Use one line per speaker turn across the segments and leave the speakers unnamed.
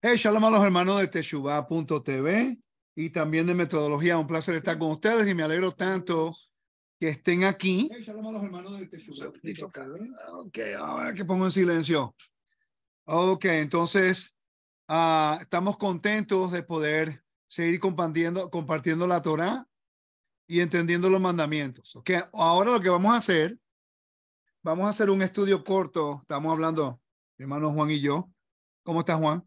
Hey, shalom a los hermanos de Teshuvah.tv y también de Metodología. Un placer estar con ustedes y me alegro tanto que estén aquí. Hey, shalom a los hermanos de Teshuvah. Ok, a ver que pongo en silencio. Ok, entonces ah, estamos contentos de poder seguir compartiendo, compartiendo la Torah y entendiendo los mandamientos. Ok, ahora lo que vamos a hacer, vamos a hacer un estudio corto. Estamos hablando hermano Juan y yo. ¿Cómo estás, Juan?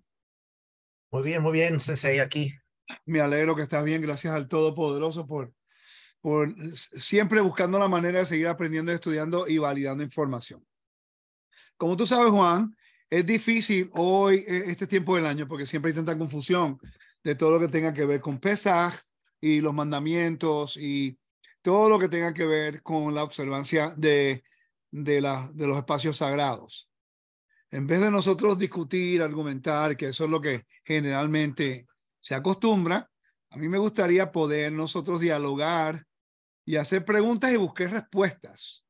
Muy bien, muy bien, Sensei, aquí. Me alegro que estás bien, gracias al Todopoderoso por, por siempre buscando la manera de seguir aprendiendo, estudiando y validando información. Como tú sabes, Juan, es difícil hoy, eh, este tiempo del año, porque siempre hay tanta confusión de todo lo que tenga que ver con Pesaj y los mandamientos y todo lo que tenga que ver con la observancia de, de, de los espacios sagrados en vez de nosotros discutir, argumentar, que eso es lo que generalmente se acostumbra, a mí me gustaría poder nosotros dialogar y hacer preguntas y buscar respuestas.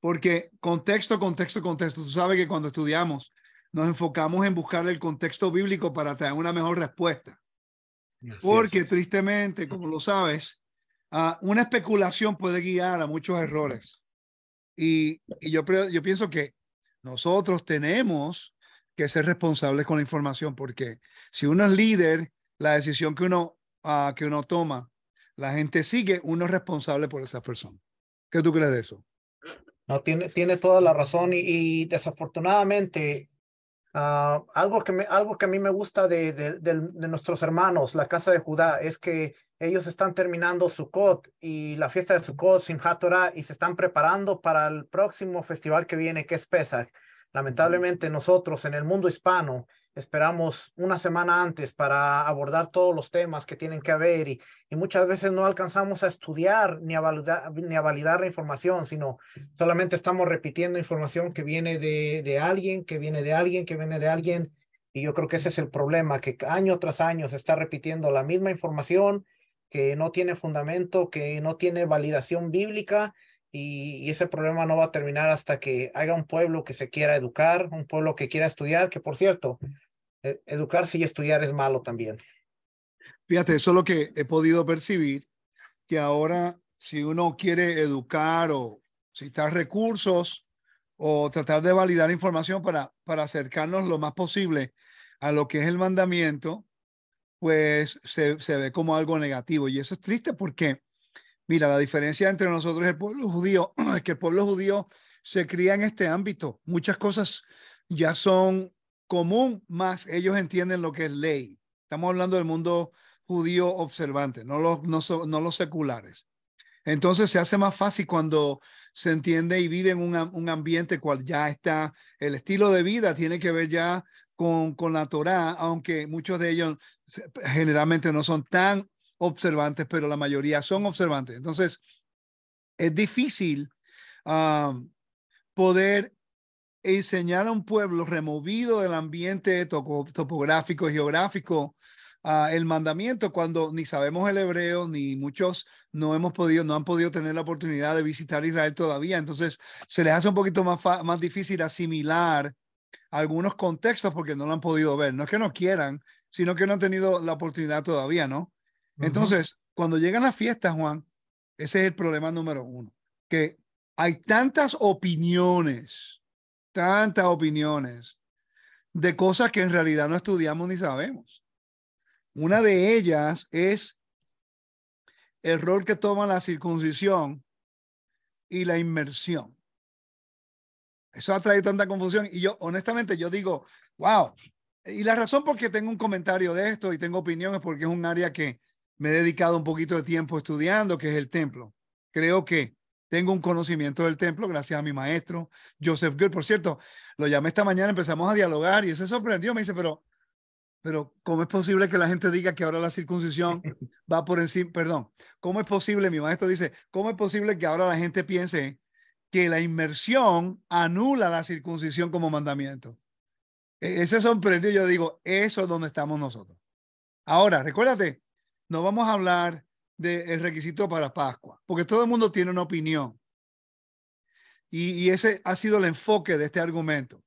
Porque contexto, contexto, contexto. Tú sabes que cuando estudiamos nos enfocamos en buscar el contexto bíblico para traer una mejor respuesta. Porque tristemente, como lo sabes, ah, una especulación puede guiar a muchos errores. Y, yo pienso que nosotros tenemos que ser responsables con la información porque si uno es líder, la decisión que uno, ah, que uno toma, la gente sigue, uno es responsable por esa persona. ¿Qué tú crees de eso? No, tiene, tiene toda la razón y, desafortunadamente
ah, algo, que me, algo que a mí me gusta de, de, nuestros hermanos, la casa de Judá, es que ellos están terminando Sukkot y la fiesta de Sukkot, Simchat Torah, y se están preparando para el próximo festival que viene, que es Pesach. Lamentablemente nosotros en el mundo hispano esperamos una semana antes para abordar todos los temas que tienen que haber y, y muchas veces no alcanzamos a estudiar ni a, validar, ni a validar la información, sino solamente estamos repitiendo información que viene de, de alguien, que viene de alguien, que viene de alguien. Y yo creo que ese es el problema, que año tras año se está repitiendo la misma información que no tiene fundamento, que no tiene validación bíblica y, ese problema no va a terminar hasta que haya un pueblo que se quiera educar, un pueblo que quiera estudiar, que por cierto, e, educarse y estudiar es malo también.
Fíjate, eso es lo que he podido percibir, que ahora si uno quiere educar o citar recursos o tratar de validar información para, para acercarnos lo más posible a lo que es el mandamiento, pues se, ve como algo negativo. Y eso es triste porque, mira, la diferencia entre nosotros y el pueblo judío es que el pueblo judío se cría en este ámbito. Muchas cosas ya son común, más ellos entienden lo que es ley. Estamos hablando del mundo judío observante, no los, no, los seculares. Entonces se hace más fácil cuando se entiende y vive en un, un, ambiente cual ya está, el estilo de vida tiene que ver ya con, con la Torá, aunque muchos de ellos generalmente no son tan observantes, pero la mayoría son observantes. Entonces, es difícil ah, poder enseñar a un pueblo removido del ambiente topográfico topográfico, geográfico, ah, el mandamiento cuando ni sabemos el hebreo, ni muchos no hemos podido, no han podido tener la oportunidad de visitar Israel todavía. Entonces, se les hace un poquito más, más difícil asimilar algunos contextos porque no lo han podido ver. No es que no quieran, sino que no han tenido la oportunidad todavía, ¿no? Entonces, cuando llegan las fiestas, Juan, ese es el problema número uno, que hay tantas opiniones, tantas opiniones de cosas que en realidad no estudiamos ni sabemos. Una de ellas es el rol que toma la circuncisión y la inmersión. Eso ha traído tanta confusión y yo honestamente yo digo, wow. Y la razón por qué tengo un comentario de esto y tengo opinión es porque es un área que me he dedicado un poquito de tiempo estudiando, que es el templo. Creo que tengo un conocimiento del templo gracias a mi maestro, Joseph Good. Por cierto, lo llamé esta mañana, empezamos a dialogar y se sorprendió, me dice, pero, pero ¿cómo es posible que la gente diga que ahora la circuncisión va por encima? Perdón, ¿cómo es posible? Mi maestro dice, ¿cómo es posible que ahora la gente piense que la inmersión anula la circuncisión como mandamiento. E, ese sorprendió, yo digo, eso es donde estamos nosotros. Ahora, recuérdate, no vamos a hablar del requisito para Pascua, porque todo el mundo tiene una opinión. Y, ese ha sido el enfoque de este argumento.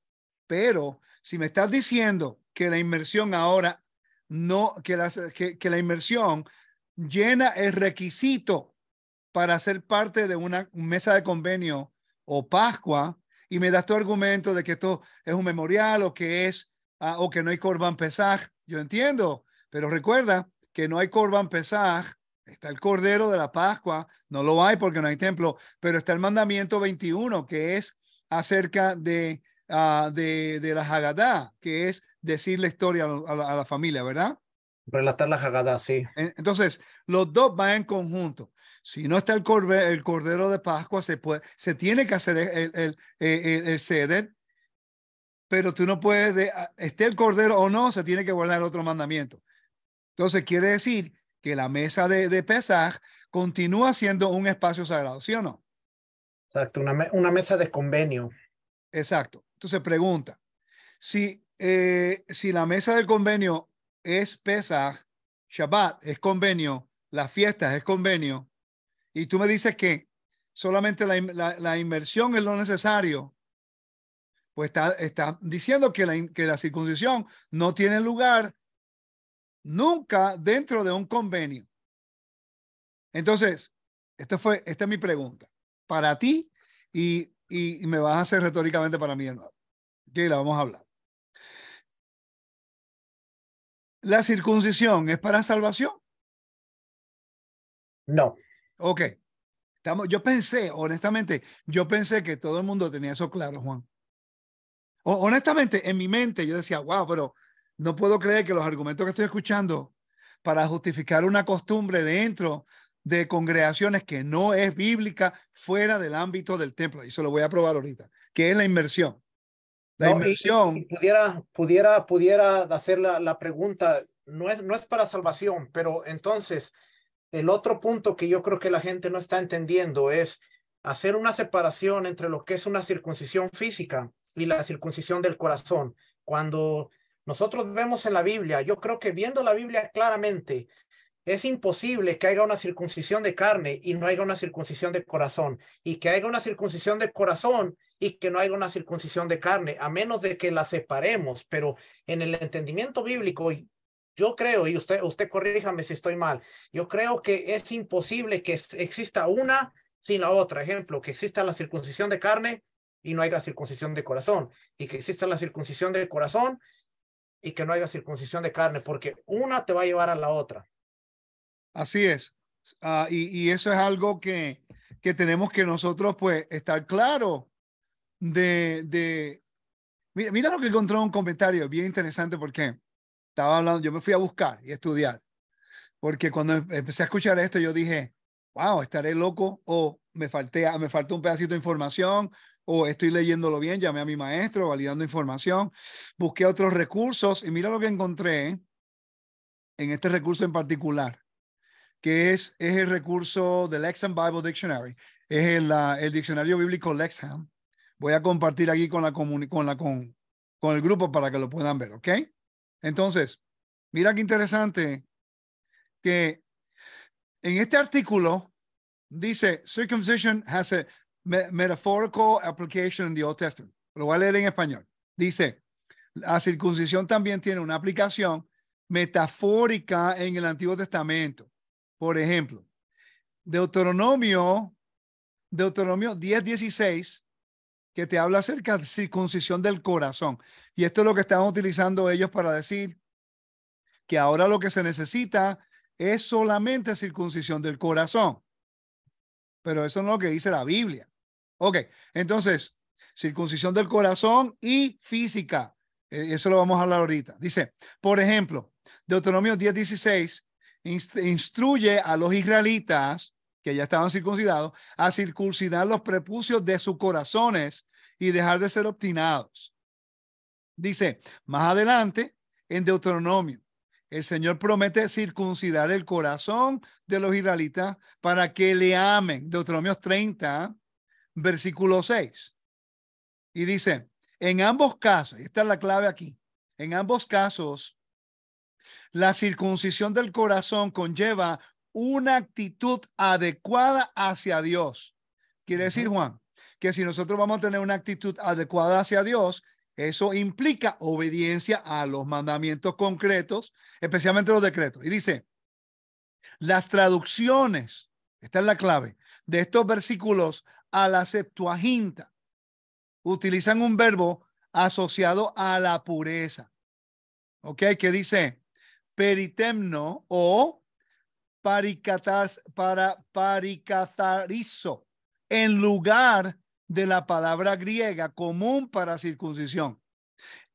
Pero si me estás diciendo que la inmersión ahora no, que la, que la inmersión llena el requisito para ser parte de una mesa de convenio o Pascua y me das tu argumento de que esto es un memorial o que es ah, o que no hay Corban Pesaj. Yo entiendo, pero recuerda que no hay Corban Pesaj, está el Cordero de la Pascua, no lo hay porque no hay templo, pero está el mandamiento 21 que es acerca ah, de, de, la Hagadá, que es decir la historia a la, familia, ¿verdad? Relatar la Hagadá, sí. Entonces, los dos van en conjunto. Si no está el, cordero de Pascua, se, puede, se tiene que hacer el, el, ceder, pero tú no puedes, de, ah, esté el cordero o no, se tiene que guardar otro mandamiento. Entonces quiere decir que la mesa de, de Pesaj continúa siendo un espacio sagrado, ¿sí o no? Exacto, una, una mesa de convenio. Exacto. Entonces pregunta, si, eh, si la mesa del convenio es Pesaj, Shabbat es convenio, las fiestas es convenio, y tú me dices que solamente la, inversión es lo necesario. Pues está, diciendo que la, circuncisión no tiene lugar nunca dentro de un convenio. Entonces, esto fue, esta es mi pregunta para ti y, me vas a hacer retóricamente para mí de nuevo. la vamos a hablar. ¿La circuncisión es para salvación? No. Ok. Estamos, yo pensé, honestamente, yo pensé que todo el mundo tenía eso claro, Juan. O, honestamente, en mi mente yo decía, wow, pero no puedo creer que los argumentos que estoy escuchando para justificar una costumbre dentro de congregaciones que no es bíblica fuera del ámbito del templo, y se lo voy a probar ahorita, que es la inversión. La inmersión... inversión. pudiera,
pudiera, pudiera hacer la, la pregunta, no es, no es para salvación, pero entonces, el otro punto que yo creo que la gente no está entendiendo es hacer una separación entre lo que es una circuncisión física y la circuncisión del corazón. Cuando nosotros vemos en la Biblia, yo creo que viendo la Biblia claramente, es imposible que haya una circuncisión de carne y no haya una circuncisión de corazón, y que haya una circuncisión de corazón y que no haya una circuncisión de carne, a menos de que la separemos. Pero en el entendimiento bíblico, yo creo, y usted, usted corríjame si estoy mal, yo creo que es imposible que exista una sin la otra. Ejemplo, que exista la circuncisión de carne y no haya circuncisión de corazón, y que exista la circuncisión de corazón y que no haya circuncisión de carne, porque una te va a llevar a la otra.
Así es. Ah, y, y, eso es algo que, que tenemos que nosotros pues estar claro de, de... Mira, mira lo que encontró un comentario bien interesante porque estaba hablando, yo me fui a buscar y estudiar, porque cuando em, empecé a escuchar esto, yo dije, wow, estaré loco o me, falté, me faltó un pedacito de información o estoy leyéndolo bien, llamé a mi maestro, validando información, busqué otros recursos y mira lo que encontré en este recurso en particular, que es, es el recurso del Lexham Bible Dictionary, es el, el diccionario bíblico Lexham. Voy a compartir aquí con, la, con, la, con, con el grupo para que lo puedan ver, ¿ok? Entonces, mira qué interesante que en este artículo dice circumcision has a metaphorical application in the Old Testament. Lo voy a leer en español. Dice, la circuncisión también tiene una aplicación metafórica en el Antiguo Testamento. Por ejemplo, Deuteronomio, Deuteronomio 10, que te habla acerca de circuncisión del corazón. Y esto es lo que están utilizando ellos para decir que ahora lo que se necesita es solamente circuncisión del corazón. Pero eso no es lo que dice la Biblia. Ok, entonces, circuncisión del corazón y física. E, eso lo vamos a hablar ahorita. Dice, por ejemplo, Deuteronomio 10.16 instruye a los israelitas que ya estaban circuncidados, a circuncidar los prepucios de sus corazones y dejar de ser obstinados. Dice, más adelante, en Deuteronomio, el Señor promete circuncidar el corazón de los israelitas para que le amen. Deuteronomio 30, versículo 6. Y dice, en ambos casos, esta es la clave aquí, en ambos casos, la circuncisión del corazón conlleva una actitud adecuada hacia Dios. Quiere decir, Juan, que si nosotros vamos a tener una actitud adecuada hacia Dios, eso implica obediencia a los mandamientos concretos, especialmente los decretos. Y dice, las traducciones, esta es la clave, de estos versículos a la Septuaginta utilizan un verbo asociado a la pureza. ¿Ok? Que dice peritemno o paricatas, para paricatarizo, en lugar de la palabra griega común para circuncisión.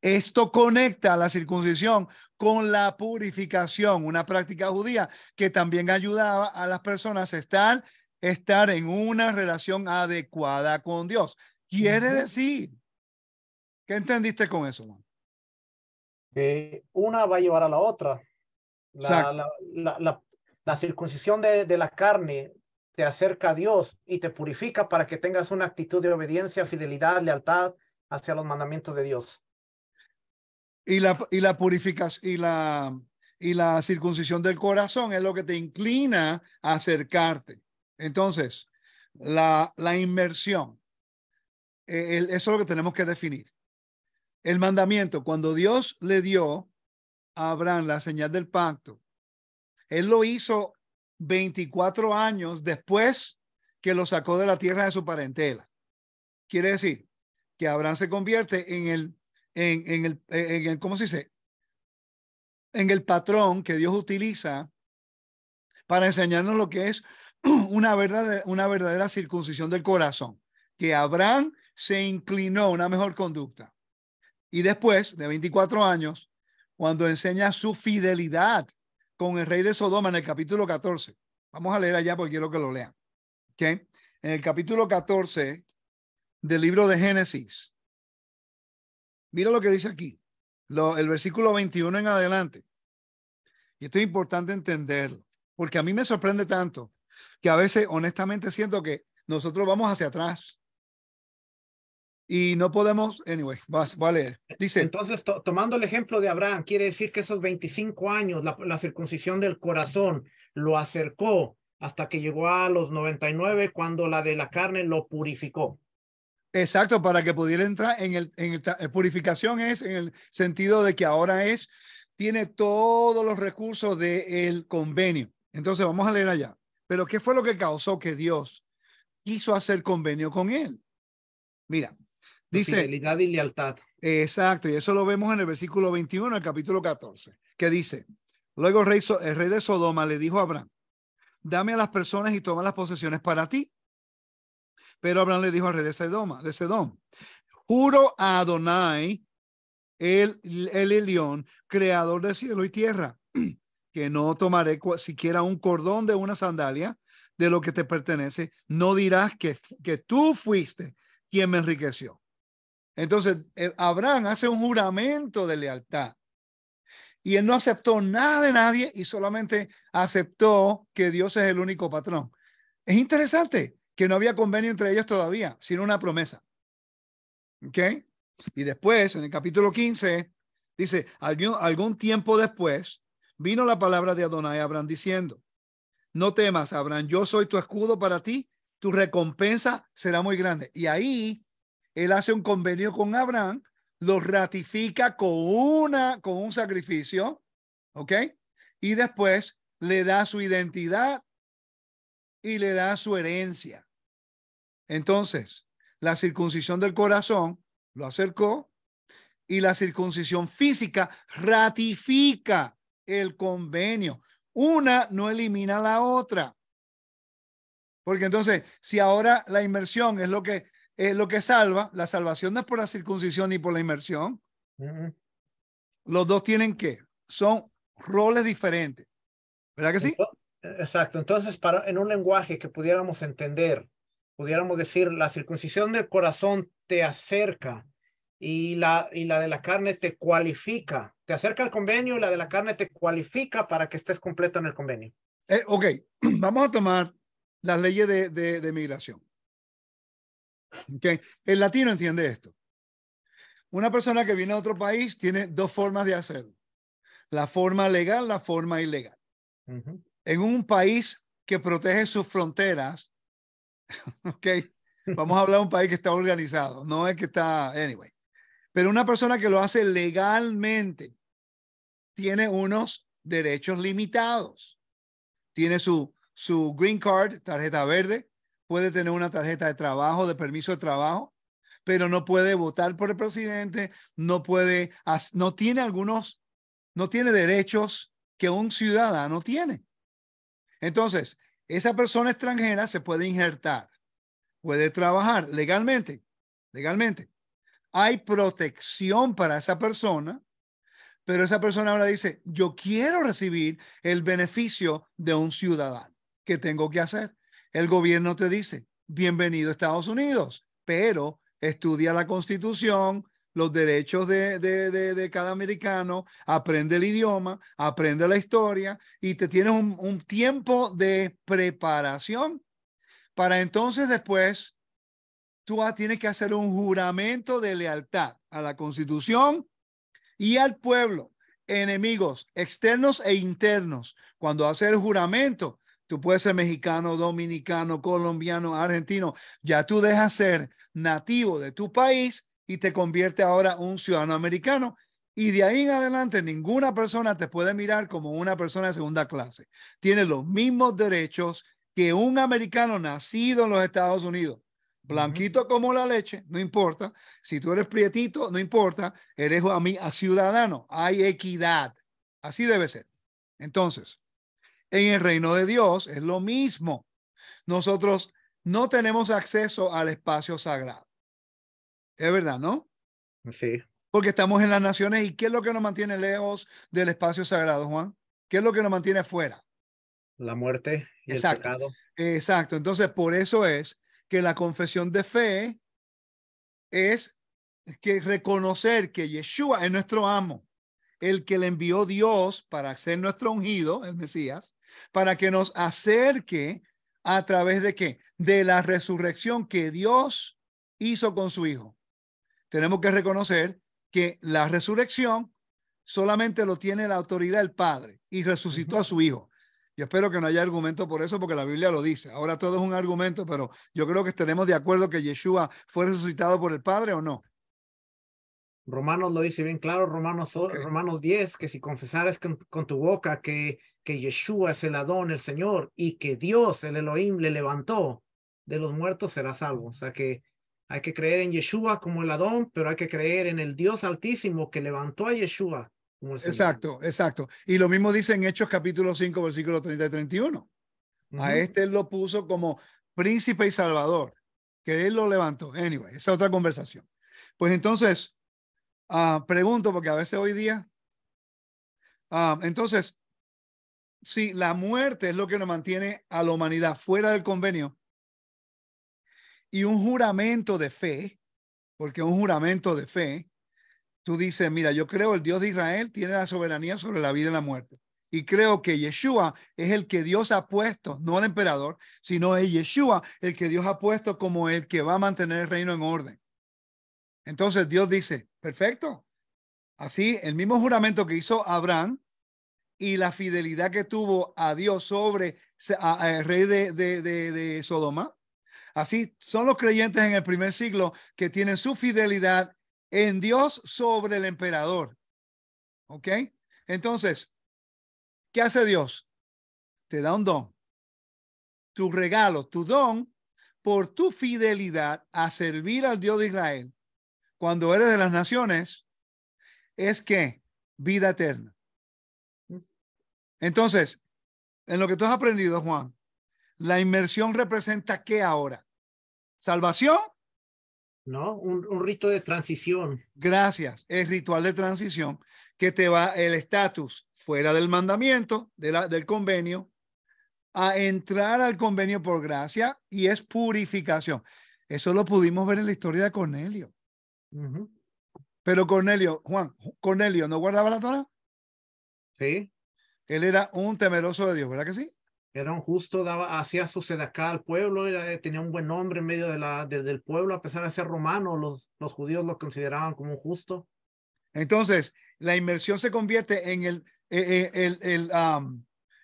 Esto conecta a la circuncisión con la purificación, una práctica judía que también ayudaba a las personas a estar, estar en una relación adecuada con Dios. Quiere decir, ¿qué entendiste con eso, una va a llevar a la otra. La
circuncisión de, la carne te acerca a Dios y te purifica para que tengas una actitud de obediencia, fidelidad, lealtad hacia los mandamientos de Dios.
Y la, y la purificación y la, y la circuncisión del corazón es lo que te inclina a acercarte. Entonces, la, la inmersión, e, eso es lo que tenemos que definir. El mandamiento, cuando Dios le dio a Abraham la señal del pacto, él lo hizo 24 años después que lo sacó de la tierra de su parentela. Quiere decir que Abraham se convierte en el, en, el, en el ¿cómo se dice? En el patrón que Dios utiliza para enseñarnos lo que es una verdadera, una verdadera circuncisión del corazón, que Abraham se inclinó a una mejor conducta. Y después de 24 años, cuando enseña su fidelidad con el rey de Sodoma en el capítulo 14. Vamos a leer allá porque quiero que lo lean. ¿Okay? En el capítulo 14 del libro de Génesis. Mira lo que dice aquí, el versículo 21 en adelante. Y esto es importante entenderlo, porque a mí me sorprende tanto que a veces honestamente siento que nosotros vamos hacia atrás y no podemos, anyway, vas, voy a leer. Dice. Entonces, tomando
el ejemplo de Abraham, quiere decir que esos 25 años, la, circuncisión del corazón lo acercó hasta que llegó a los 99 cuando la de la carne lo purificó.
Exacto, para que pudiera entrar en el, en eh, purificación es en el sentido de que ahora es, tiene todos los recursos del convenio. Entonces, vamos a leer allá. Pero, ¿qué fue lo que causó que Dios hizo hacer convenio con él? Mira, Dice, y lealtad. Exacto, y eso lo vemos en el versículo 21, el capítulo 14, que dice, luego el rey, rey de Sodoma le dijo a Abraham, dame a las personas y toma las posesiones para ti. Pero Abraham le dijo al rey de Sodoma, de Sedom, juro a Adonai, el, el Elión, creador de cielo y tierra, que no tomaré siquiera un cordón de una sandalia de lo que te pertenece, no dirás que, que tú fuiste quien me enriqueció entonces, eh, Abraham hace un juramento de lealtad. Y él no aceptó nada de nadie y solamente aceptó que Dios es el único patrón. Es interesante que no había convenio entre ellos todavía, sino una promesa. ¿Ok? Y después, en el capítulo 15, dice, algún, algún tiempo después, vino la palabra de Adonai a Abraham diciendo, no temas, Abraham, yo soy tu escudo para ti, tu recompensa será muy grande. Y ahí él hace un convenio con Abraham, lo ratifica con, una, con un sacrificio, ¿ok? Y después le da su identidad y le da su herencia. Entonces, la circuncisión del corazón lo acercó y la circuncisión física ratifica el convenio. Una no elimina la otra. Porque entonces, si ahora la inmersión es lo que eh, lo que salva, la salvación no es por la circuncisión ni por la inmersión. Los dos tienen que, son roles diferentes. ¿Verdad que sí?
Exacto. Entonces, para, en un lenguaje que pudiéramos entender, pudiéramos decir, la circuncisión del corazón te acerca y la, y la de la carne te cualifica. Te acerca al convenio y la de la carne te cualifica para que estés completo en el convenio. Eh, ok,
vamos a tomar las leyes de migración. El latino entiende esto. Una persona que viene a otro país tiene dos formas de hacerlo. La forma legal, la forma ilegal. En un país que protege sus fronteras, ¿ok? Vamos a hablar de un país que está organizado, no es que está, anyway. Pero una persona que lo hace legalmente tiene unos derechos limitados. Tiene su, su green card, tarjeta verde, puede tener una tarjeta de trabajo, de permiso de trabajo, pero no puede votar por el presidente, no puede, no tiene algunos, no tiene derechos que un ciudadano tiene. Entonces, esa persona extranjera se puede injertar, puede trabajar legalmente, legalmente. Hay protección para esa persona, pero esa persona ahora dice, yo quiero recibir el beneficio de un ciudadano. ¿Qué tengo que hacer? El gobierno te dice, bienvenido a Estados Unidos, pero estudia la constitución, los derechos de, cada americano, aprende el idioma, aprende la historia y te tienes un, un tiempo de preparación para entonces después tú tienes que hacer un juramento de lealtad a la constitución y al pueblo, enemigos externos e internos. Cuando haces el juramento, Tú puedes ser mexicano, dominicano, colombiano, argentino. Ya tú dejas ser nativo de tu país y te convierte ahora un ciudadano americano. Y de ahí en adelante ninguna persona te puede mirar como una persona de segunda clase. Tienes los mismos derechos que un americano nacido en los Estados Unidos. Blanquito como la leche, no importa. Si tú eres prietito, no importa. Eres a mí ciudadano. Hay equidad. Así debe ser. Entonces, en el reino de Dios es lo mismo. Nosotros no tenemos acceso al espacio sagrado. Es verdad, ¿no? Sí. Porque estamos en las naciones y ¿qué es lo que nos mantiene lejos del espacio sagrado, Juan? ¿Qué es lo que nos mantiene fuera? La muerte y el pecado. Exacto. Entonces, por eso es que la confesión de fe es que reconocer que Yeshua es nuestro amo, el que le envió Dios para ser nuestro ungido, el Mesías, para que nos acerque a través de qué? De la resurrección que Dios hizo con su Hijo. Tenemos que reconocer que la resurrección solamente lo tiene la autoridad del Padre y resucitó a su Hijo. Yo espero que no haya argumento por eso, porque la Biblia lo dice. Ahora todo es un argumento, pero yo creo que estaremos de acuerdo que Yeshua fue resucitado por el Padre o no. Romanos lo dice bien claro, Romanos,
Romanos 10, que si confesares con, tu boca que, que Yeshua es el Adón, el Señor, y que Dios, el Elohim, le levantó de los muertos, será salvo. O sea que hay que creer en Yeshua como el Adón, pero hay que creer en el Dios Altísimo que levantó a Yeshua.
Como exacto, exacto. Y lo mismo dice en Hechos capítulo 5, versículo 30 y 31. Uh A este él lo puso como príncipe y salvador, que él lo levantó. Anyway, esa otra conversación. Pues entonces, Ah, pregunto porque a veces hoy día. Ah, entonces, si la muerte es lo que nos mantiene a la humanidad fuera del convenio y un juramento de fe, porque un juramento de fe, tú dices, mira, yo creo el Dios de Israel tiene la soberanía sobre la vida y la muerte. Y creo que Yeshua es el que Dios ha puesto, no el emperador, sino es Yeshua el que Dios ha puesto como el que va a mantener el reino en orden. Entonces Dios dice, Perfecto. Así, el mismo juramento que hizo Abraham y la fidelidad que tuvo a Dios sobre el rey de, Sodoma. Así son los creyentes en el primer siglo que tienen su fidelidad en Dios sobre el emperador. ¿Ok? Entonces, ¿qué hace Dios? Te da un don. Tu regalo, tu don, por tu fidelidad a servir al Dios de Israel cuando eres de las naciones, es que vida eterna. Entonces, en lo que tú has aprendido, Juan, la inmersión representa qué ahora? ¿Salvación? No, un, rito de transición. Gracias, es ritual de transición que te va el estatus fuera del mandamiento, de la, del convenio, a entrar al convenio por gracia y es purificación. Eso lo pudimos ver en la historia de Cornelio. Pero Cornelio, Juan, Cornelio, ¿no guardaba la Torah? Sí. Él era un temeroso de Dios, ¿verdad que sí? Era un
justo, daba, hacía su acá al pueblo, eh, tenía un buen nombre en medio de la, del pueblo, a pesar
de ser romano, los, los judíos lo consideraban como un justo. Entonces, la inmersión se convierte en el, eh, eh, el, el,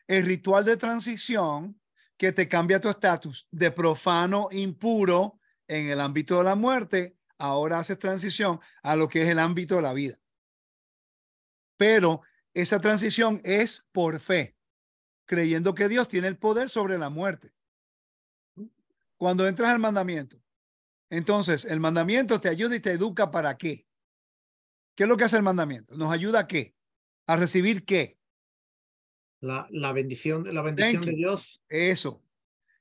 el ritual de transición que te cambia tu estatus de profano impuro en el ámbito de la muerte ahora haces transición a lo que es el ámbito de la vida. Pero esa transición es por fe, creyendo que Dios tiene el poder sobre la muerte. Cuando entras al mandamiento, entonces el mandamiento te ayuda y te educa para qué. ¿Qué es lo que hace el mandamiento? ¿Nos ayuda a qué? ¿A recibir qué?
La, bendición, la bendición de
Dios. Eso,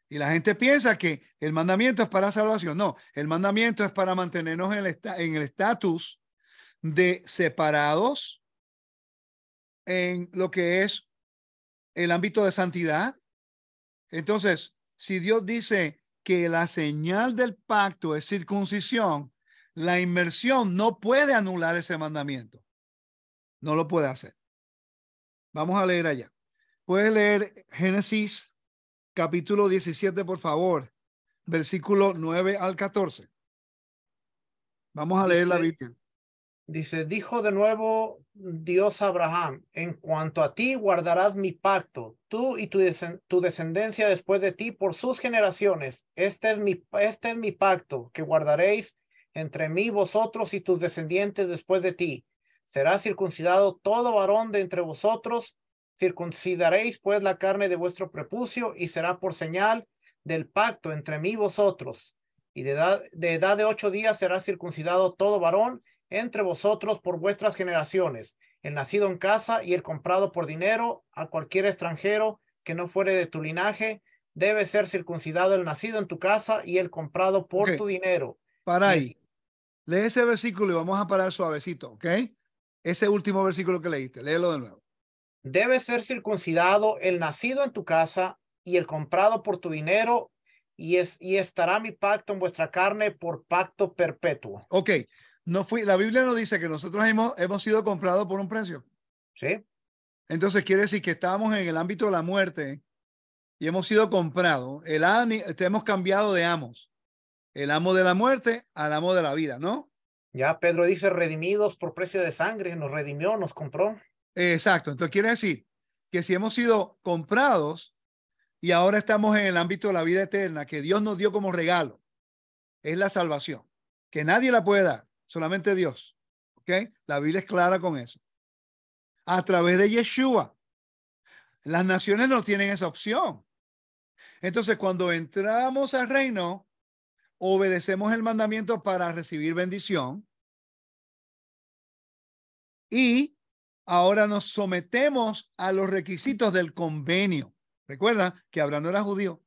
y la gente piensa que el mandamiento es para salvación. No, el mandamiento es para mantenernos en el estatus de separados en lo que es el ámbito de santidad. Entonces, si Dios dice que la señal del pacto es circuncisión, la inmersión no puede anular ese mandamiento. No lo puede hacer. Vamos a leer allá. Puedes leer Génesis capítulo 17, por favor, versículo 9 al 14. Vamos a leer la Biblia. Dice, dijo de nuevo Dios
Abraham, en cuanto a ti guardarás mi pacto, tú y tu, descendencia después de ti por sus generaciones. Este es, mi, este es mi pacto que guardaréis entre mí, vosotros y tus descendientes después de ti. Será circuncidado todo varón de entre vosotros Circuncidaréis pues la carne de vuestro prepucio y será por señal del pacto entre mí y vosotros. Y de edad, de ocho días será circuncidado todo varón entre vosotros por vuestras generaciones, el nacido en casa y el comprado por dinero a cualquier extranjero que no fuere de tu linaje, debe ser circuncidado el nacido en tu casa y el comprado por tu dinero. Para
ahí. Lee ese versículo y vamos a parar suavecito, ¿ok? Ese último versículo que leíste, léelo de nuevo debe ser circuncidado el nacido en tu casa y
el comprado por tu dinero, y, es, y estará mi pacto en vuestra carne por pacto
perpetuo. Ok, no fui, la Biblia nos dice que nosotros hemos, hemos sido comprados por un precio. Sí. Entonces quiere decir que estábamos en el ámbito de la muerte y hemos sido comprados. El hemos cambiado de amos. El amo de la muerte al amo de la vida, ¿no? Ya Pedro dice redimidos por precio de sangre, nos redimió, nos compró. Exacto. Entonces quiere decir que si hemos sido comprados y ahora estamos en el ámbito de la vida eterna que Dios nos dio como regalo, es la salvación, que nadie la puede dar, solamente Dios. ¿Ok? La Biblia es clara con eso. A través de Yeshua. Las naciones no tienen esa opción. Entonces, cuando entramos al reino, obedecemos el mandamiento para recibir bendición y ahora nos sometemos a los requisitos del convenio. Recuerda que Abraham no era judío.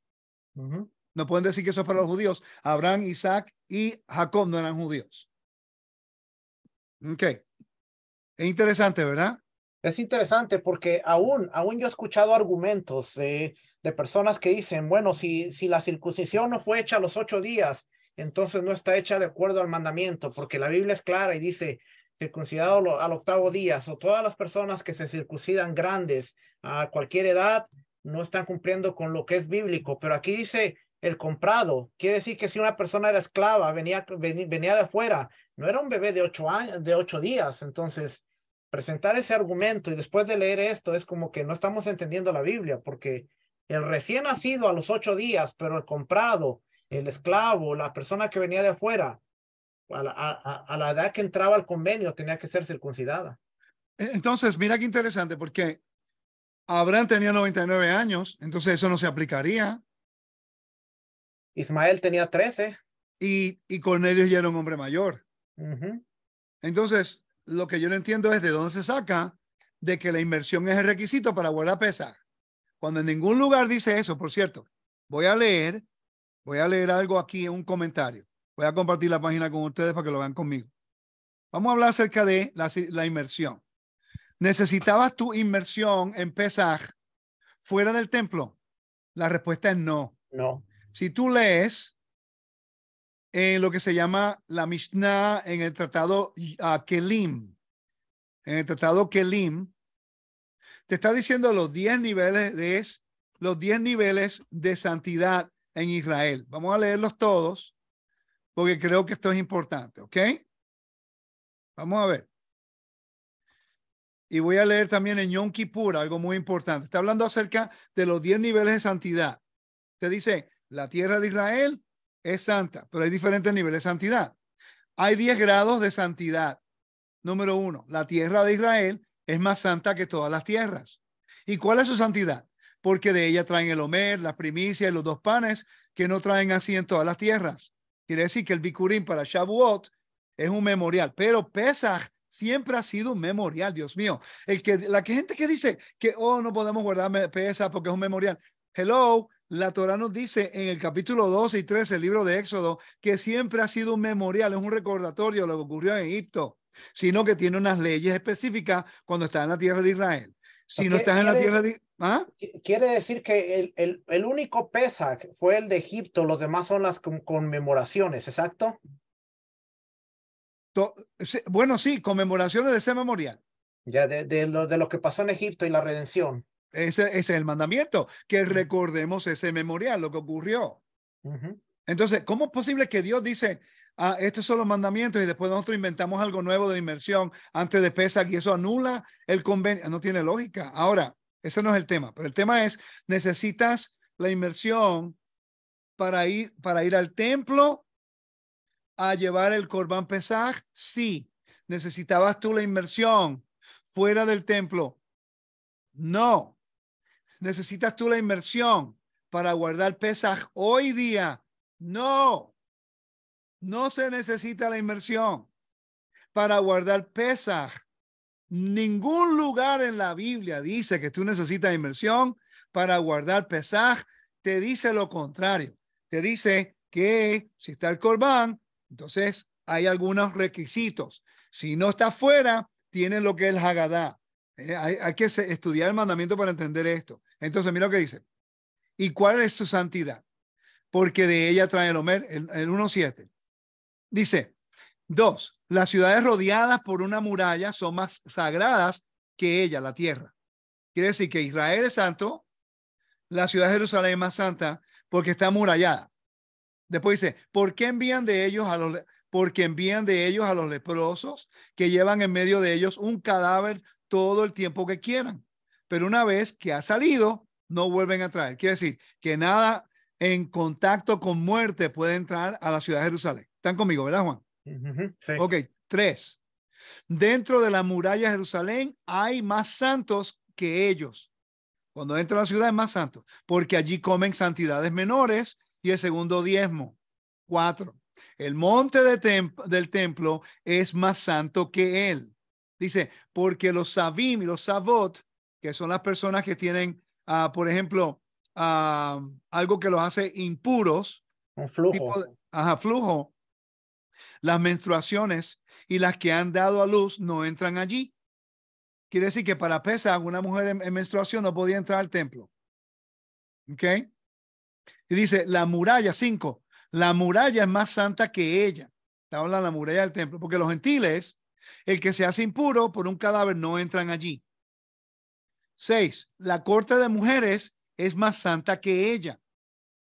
No pueden decir que eso es para los judíos. Abraham, Isaac y Jacob no eran judíos. Ok. Es interesante, ¿verdad?
Es interesante porque aún, aún yo he escuchado argumentos de personas que dicen, bueno, si, si la circuncisión no fue hecha a los ocho días, entonces no está hecha de acuerdo al mandamiento, porque la Biblia es clara y dice, circuncidado al octavo día. O todas las personas que se circuncidan grandes a cualquier edad no están cumpliendo con lo que es bíblico. Pero aquí dice el comprado. Quiere decir que si una persona era esclava, venía, venía de afuera, no era un bebé de ocho, años, de ocho días. Entonces, presentar ese argumento y después de leer esto es como que no estamos entendiendo la Biblia, porque el recién nacido a los ocho días, pero el comprado, el esclavo, la persona que venía de afuera,
a la, a, la edad que entraba al convenio tenía que ser circuncidada. E, entonces, mira qué interesante, porque Abraham tenía 99 años, entonces eso no se aplicaría. Ismael tenía 13. Y, y Cornelio ya era un hombre mayor. Entonces, lo que yo no entiendo es de dónde se saca de que la inversión es el requisito para volver a pesar. Cuando en ningún lugar dice eso, por cierto, voy a leer, voy a leer algo aquí, en un comentario. Voy a compartir la página con ustedes para que lo vean conmigo. Vamos a hablar acerca de la, inmersión. ¿Necesitabas tu inmersión en Pesaj fuera del templo? La respuesta es no. No. Si tú lees eh, lo que se llama la Mishnah en el tratado ah, Kelim, en el tratado Kelim, te está diciendo los niveles de los 10 niveles de santidad en Israel. Vamos a leerlos todos porque creo que esto es importante, ¿ok? Vamos a ver. Y voy a leer también en Yom Kippur algo muy importante. Está hablando acerca de los 10 niveles de santidad. Te dice, la tierra de Israel es santa, pero hay diferentes niveles de santidad. Hay 10 grados de santidad. Número uno, la tierra de Israel es más santa que todas las tierras. ¿Y cuál es su santidad? Porque de ella traen el Homer, las primicias y los dos panes que no traen así en todas las tierras. Quiere decir que el Bikurim para Shavuot es un memorial, pero Pesach siempre ha sido un memorial, Dios mío. El que, la gente que dice que, oh, no podemos guardar Pesach porque es un memorial. Hello, la Torah nos dice en el capítulo 12 y 13, el libro de Éxodo, que siempre ha sido un memorial, es un recordatorio de lo que ocurrió en Egipto, sino que tiene unas leyes específicas cuando está en la tierra de Israel. Si no estás en la tierra... ¿Ah? Quiere decir que el, el,
único Pesach fue el de Egipto, los demás son las conmemoraciones, ¿exacto?
Bueno, sí, conmemoraciones de ese memorial. Ya, de, lo, que pasó en Egipto y la redención. Ese, es el mandamiento, que recordemos ese memorial, lo que ocurrió. Entonces, ¿cómo es posible que Dios dice, Ah, estos son los mandamientos y después nosotros inventamos algo nuevo de la inmersión antes de Pesach y eso anula el convenio. No tiene lógica. Ahora, ese no es el tema, pero el tema es, necesitas la inmersión para ir, para ir al templo a llevar el Corban Pesaj? Sí. ¿Necesitabas tú la inmersión fuera del templo? No. ¿Necesitas tú la inmersión para guardar Pesaj hoy día? No. No se necesita la inmersión para guardar Pesaj. Ningún lugar en la Biblia dice que tú necesitas inmersión para guardar pesaj. Te dice lo contrario. Te dice que si está el Corban, entonces hay algunos requisitos. Si no está fuera, tiene lo que es el Haggadah. Eh, hay, que estudiar el mandamiento para entender esto. Entonces, mira lo que dice. ¿Y cuál es su santidad? Porque de ella trae el homer, el, el 1.7. Dice, dos, las ciudades rodeadas por una muralla son más sagradas que ella, la tierra. Quiere decir que Israel es santo, la ciudad de Jerusalén es más santa porque está amurallada. Después dice, ¿por qué envían de ellos a los envían de ellos a los leprosos que llevan en medio de ellos un cadáver todo el tiempo que quieran? Pero una vez que ha salido, no vuelven a traer. Quiere decir que nada en contacto con muerte puede entrar a la ciudad de Jerusalén. Están conmigo, ¿verdad, Juan? sí. Ok, tres. Dentro de la muralla de Jerusalén hay más santos que ellos. Cuando entra a la ciudad es más santo, porque allí comen santidades menores y el segundo diezmo. Cuatro. El monte de del templo es más santo que él. Dice, porque los sabim y los sabot, que son las personas que tienen, ah, por ejemplo, a ah, algo que los hace impuros. Un flujo. ajá, flujo. Las menstruaciones y las que han dado a luz no entran allí. Quiere decir que para pesar una mujer en, menstruación no podía entrar al templo. ¿Ok? Y dice, la muralla, cinco, la muralla es más santa que ella. Está hablando la muralla del templo, porque los gentiles, el que se hace impuro por un cadáver, no entran allí. Seis, la corte de mujeres es más santa que ella,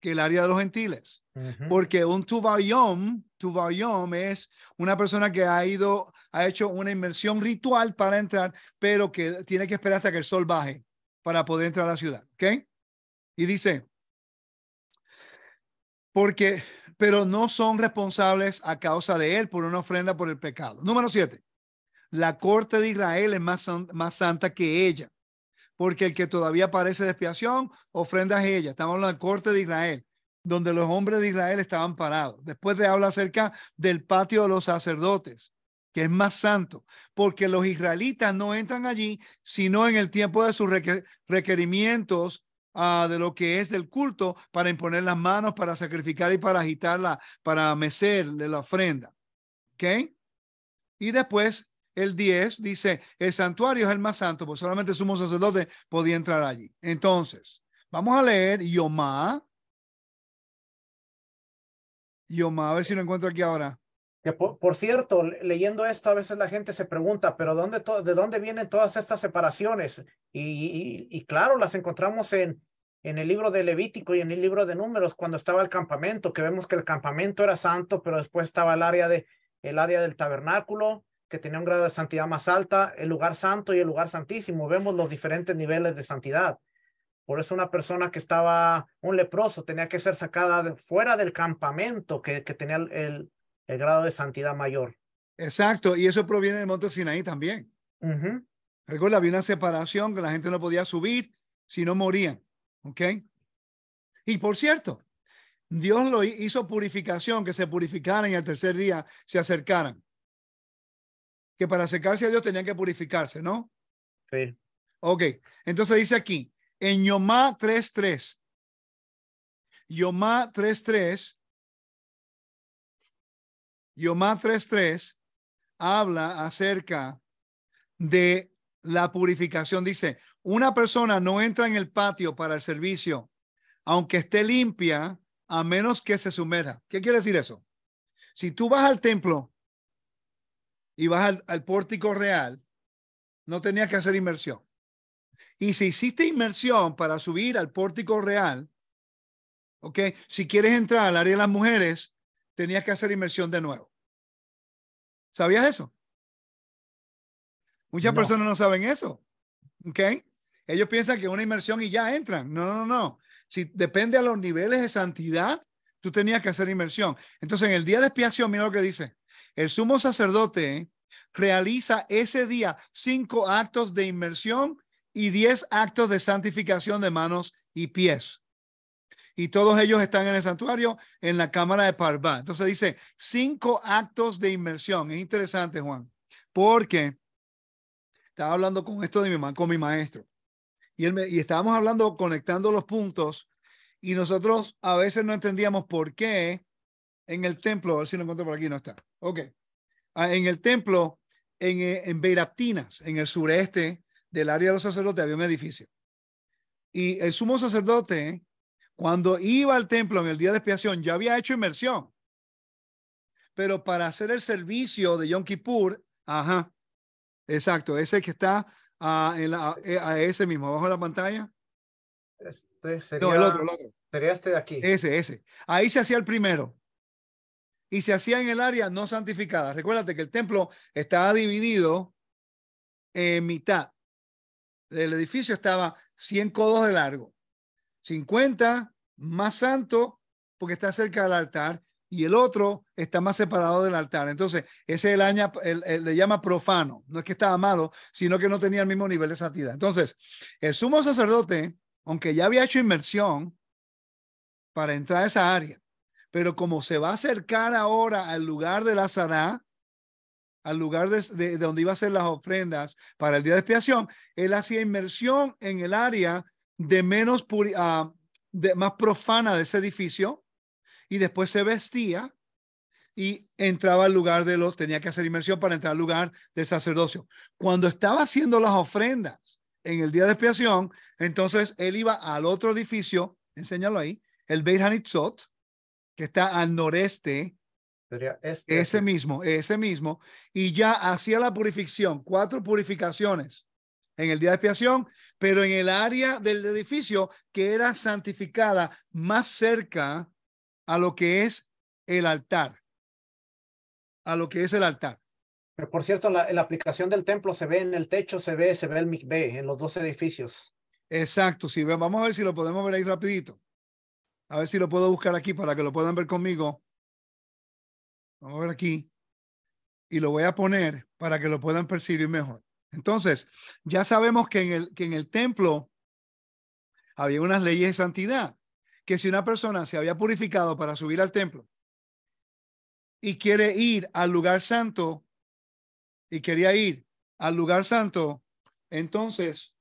que el área de los gentiles, porque un tubayón Tuvayom es una persona que ha ido, ha hecho una inmersión ritual para entrar, pero que tiene que esperar hasta que el sol baje para poder entrar a la ciudad. ¿Ok? Y dice, porque, pero no son responsables a causa de él por una ofrenda por el pecado. Número siete, la corte de Israel es más, más santa que ella, porque el que todavía parece de expiación, ofrenda es ella. Estamos hablando la corte de Israel donde los hombres de Israel estaban parados. Después de habla acerca del patio de los sacerdotes, que es más santo, porque los israelitas no entran allí, sino en el tiempo de sus requerimientos ah, de lo que es del culto, para imponer las manos, para sacrificar y para agitarla, para mecer de la ofrenda. ¿Ok? Y después el 10 dice, el santuario es el más santo, pues solamente el sumo sacerdote podía entrar allí. Entonces, vamos a leer Yomá, Yoma, a ver si lo encuentro aquí ahora.
por, cierto, leyendo esto, a veces la gente se pregunta, pero dónde ¿de dónde vienen todas estas separaciones? Y, claro, las encontramos en, en el libro de Levítico y en el libro de Números, cuando estaba el campamento, que vemos que el campamento era santo, pero después estaba el área, de, el área del tabernáculo, que tenía un grado de santidad más alta, el lugar santo y el lugar santísimo. Vemos los diferentes niveles de santidad. Por eso una persona que estaba, un leproso, tenía que ser sacada de, fuera del campamento que, que tenía el, el, grado de
santidad mayor. Exacto, y eso proviene del monte Sinaí también. algo Recuerda, había una separación que la gente no podía subir si no morían. ¿Ok? Y por cierto, Dios lo hizo purificación, que se purificaran y al tercer día se acercaran. Que para acercarse a Dios tenían que purificarse, ¿no? Sí. Ok, entonces dice aquí, en Yomá 3.3. Yomá 3.3. Yomá 3.3 habla acerca de la purificación. Dice, una persona no entra en el patio para el servicio, aunque esté limpia, a menos que se sumerja. ¿Qué quiere decir eso? Si tú vas al templo y vas al, pórtico real, no tenías que hacer inmersión. Y si hiciste inmersión para subir al pórtico real, ¿ok? Si quieres entrar al área de las mujeres, tenías que hacer inmersión de nuevo. ¿Sabías eso? Muchas personas no saben eso, ¿ok? Ellos piensan que una inmersión y ya entran. No, no, no. Si depende a los niveles de santidad, tú tenías que hacer inmersión. Entonces, en el día de expiación, mira lo que dice. El sumo sacerdote realiza ese día cinco actos de inmersión y diez actos de santificación de manos y pies. Y todos ellos están en el santuario, en la cámara de Parvá. Entonces dice, cinco actos de inmersión. Es interesante, Juan, porque estaba hablando con esto de mi, con mi maestro. Y, él y estábamos hablando, conectando los puntos, y nosotros a veces no entendíamos por qué en el templo, a ver si lo encuentro por aquí, no está. Ok. Ah, en el templo, en, eh, en en el sureste del área de los sacerdotes había un edificio. Y el sumo sacerdote, cuando iba al templo en el día de expiación, ya había hecho inmersión. Pero para hacer el servicio de Yom Kippur, ajá, exacto, ese que está ah, en eh, a ese mismo, abajo de la pantalla.
Este
sería, no, el otro, el otro. Sería este de aquí. Ese, ese. Ahí se hacía el primero y se hacía en el área no santificada. Recuérdate que el templo estaba dividido en mitad del edificio estaba 100 codos de largo, 50 más santo porque está cerca del altar y el otro está más separado del altar. Entonces, ese el año, el, le llama profano. No es que estaba malo, sino que no tenía el mismo nivel de santidad. Entonces, el sumo sacerdote, aunque ya había hecho inmersión para entrar a esa área, pero como se va a acercar ahora al lugar de la Sará, al lugar de, donde iba a hacer las ofrendas para el día de expiación, él hacía inmersión en el área de menos ah, de, más profana de ese edificio y después se vestía y entraba al lugar de los, tenía que hacer inmersión para entrar al lugar del sacerdocio. Cuando estaba haciendo las ofrendas en el día de expiación, entonces él iba al otro edificio, enséñalo ahí, el Beit Hanitzot, que está al noreste este ese mismo, ese mismo. Y ya hacía la purificación, cuatro purificaciones en el día de expiación, pero en el área del edificio que era santificada más cerca a lo que es el altar.
A lo que es el altar. Pero por cierto, la, aplicación del templo se ve en el techo, se ve, se ve el
micbe en los dos edificios. Exacto, sí, vamos a ver si lo podemos ver ahí rapidito. A ver si lo puedo buscar aquí para que lo puedan ver conmigo. Vamos a ver aquí. Y lo voy a poner para que lo puedan percibir mejor. Entonces, ya sabemos que en el, que en el templo había unas leyes de santidad, que si una persona se había purificado para subir al templo y quiere ir al lugar santo, y quería ir al lugar santo, entonces,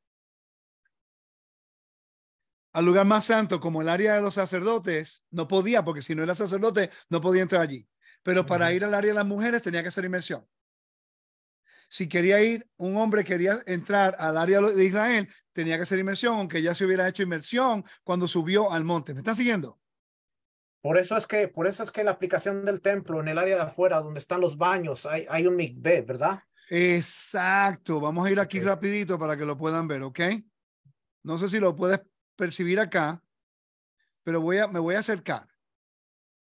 al lugar más santo, como el área de los sacerdotes, no podía, porque si no era sacerdote, no podía entrar allí. Pero para ir al área de las mujeres tenía que hacer inmersión. Si quería ir, un hombre quería entrar al área de Israel, tenía que hacer inmersión, aunque ya se hubiera hecho inmersión cuando subió al monte. ¿Me están
siguiendo? Por eso es que, por eso es que la aplicación del templo en el área de afuera, donde están
los baños, hay, un mikveh, ¿verdad? Exacto. Vamos a ir aquí rapidito para que lo puedan ver, ¿ok? No sé si lo puedes percibir acá, pero voy a, me voy a acercar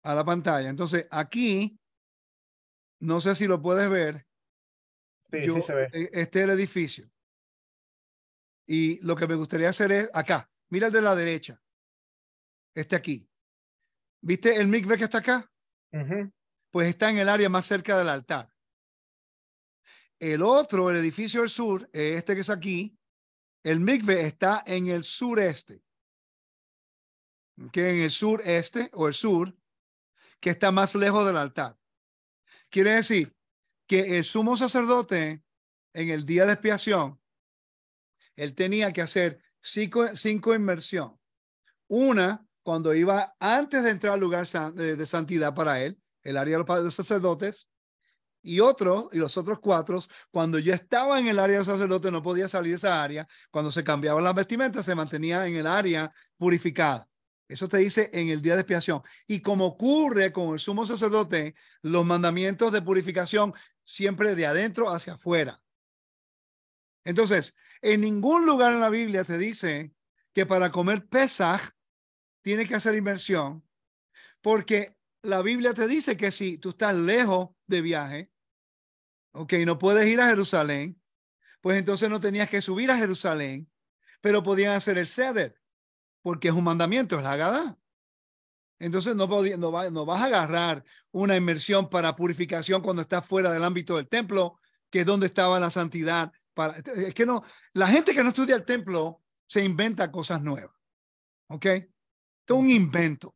a la pantalla. Entonces, aquí, no sé si lo puedes ver. Sí, Este es el edificio. Y lo que me gustaría hacer es acá. Mira el de la derecha. Este aquí. ¿Viste el migbe que está acá? Pues está en el área más cerca del altar. El otro, el edificio del sur, este que es aquí, el migbe está en el sureste. que En el sureste o el sur, que está más lejos del altar. Quiere decir que el sumo sacerdote en el día de expiación, él tenía que hacer cinco, inmersiones. inmersión. Una cuando iba antes de entrar al lugar de santidad para él, el área de los sacerdotes, y otro, y los otros cuatro, cuando yo estaba en el área de sacerdote, no podía salir de esa área. Cuando se cambiaban las vestimentas, se mantenía en el área purificada. Eso te dice en el día de expiación. Y como ocurre con el sumo sacerdote, los mandamientos de purificación siempre de adentro hacia afuera. Entonces, en ningún lugar en la Biblia te dice que para comer pesaj tienes que hacer inmersión porque la Biblia te dice que si tú estás lejos de viaje, ok, no puedes ir a Jerusalén, pues entonces no tenías que subir a Jerusalén, pero podían hacer el ceder porque es un mandamiento, es la gada. Entonces no, vas a agarrar una inmersión para purificación cuando estás fuera del ámbito del templo, que es donde estaba la santidad. Para, es que no, la gente que no estudia el templo se inventa cosas nuevas. ¿Ok? Esto es un invento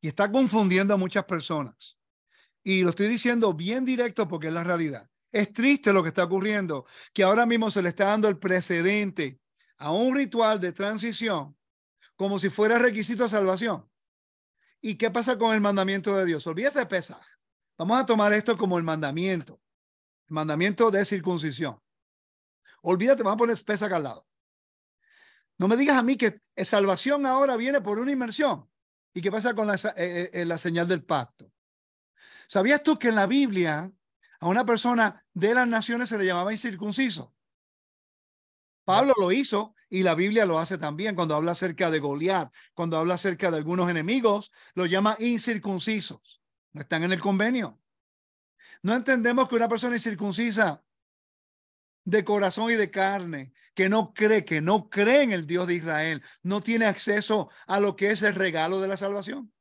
y está confundiendo a muchas personas. Y lo estoy diciendo bien directo porque es la realidad. Es triste lo que está ocurriendo, que ahora mismo se le está dando el precedente a un ritual de transición como si fuera requisito de salvación. ¿Y qué pasa con el mandamiento de Dios? Olvídate de pesar. Vamos a tomar esto como el mandamiento, el mandamiento de circuncisión. Olvídate, vamos a poner Pesaj al lado. No me digas a mí que salvación ahora viene por una inmersión. ¿Y qué pasa con la eh, eh, eh, señal del pacto? ¿Sabías tú que en la Biblia a una persona de las naciones se le llamaba incircunciso? Pablo lo hizo y la Biblia lo hace también cuando habla acerca de Goliat, cuando habla acerca de algunos enemigos, los llama incircuncisos. No están en el convenio. No entendemos que una persona incircuncisa de corazón y de carne, que no cree, que no cree en el Dios de Israel, no tiene acceso a lo que es el regalo de la salvación.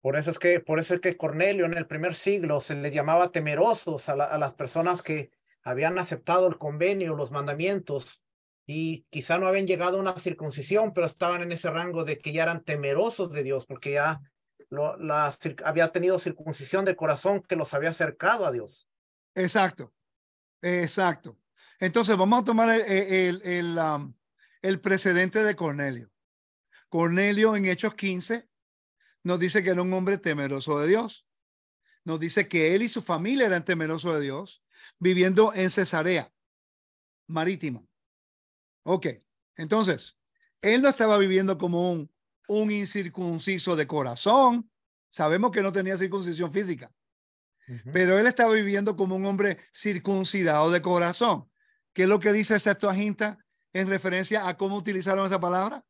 Por eso es que, por eso es que Cornelio en el primer siglo se le
llamaba temerosos a las personas que, habían aceptado el convenio, los mandamientos, y quizá no habían llegado a una circuncisión, pero estaban en ese rango de que ya eran temerosos de Dios, porque ya había tenido circuncisión de corazón que los había
acercado a Dios. Exacto, exacto. Entonces vamos a tomar eh, el, el, um, el precedente de Cornelio. Cornelio en Hechos 15 nos dice que era un hombre temeroso de Dios nos dice que él y su familia eran temerosos de Dios, viviendo en Cesarea, marítima, Ok, entonces, él no estaba viviendo como un, un incircunciso de corazón. Sabemos que no tenía circuncisión física, pero él estaba viviendo como un hombre circuncidado de corazón. ¿Qué es lo que dice el Septuaginta en referencia a cómo utilizaron esa palabra?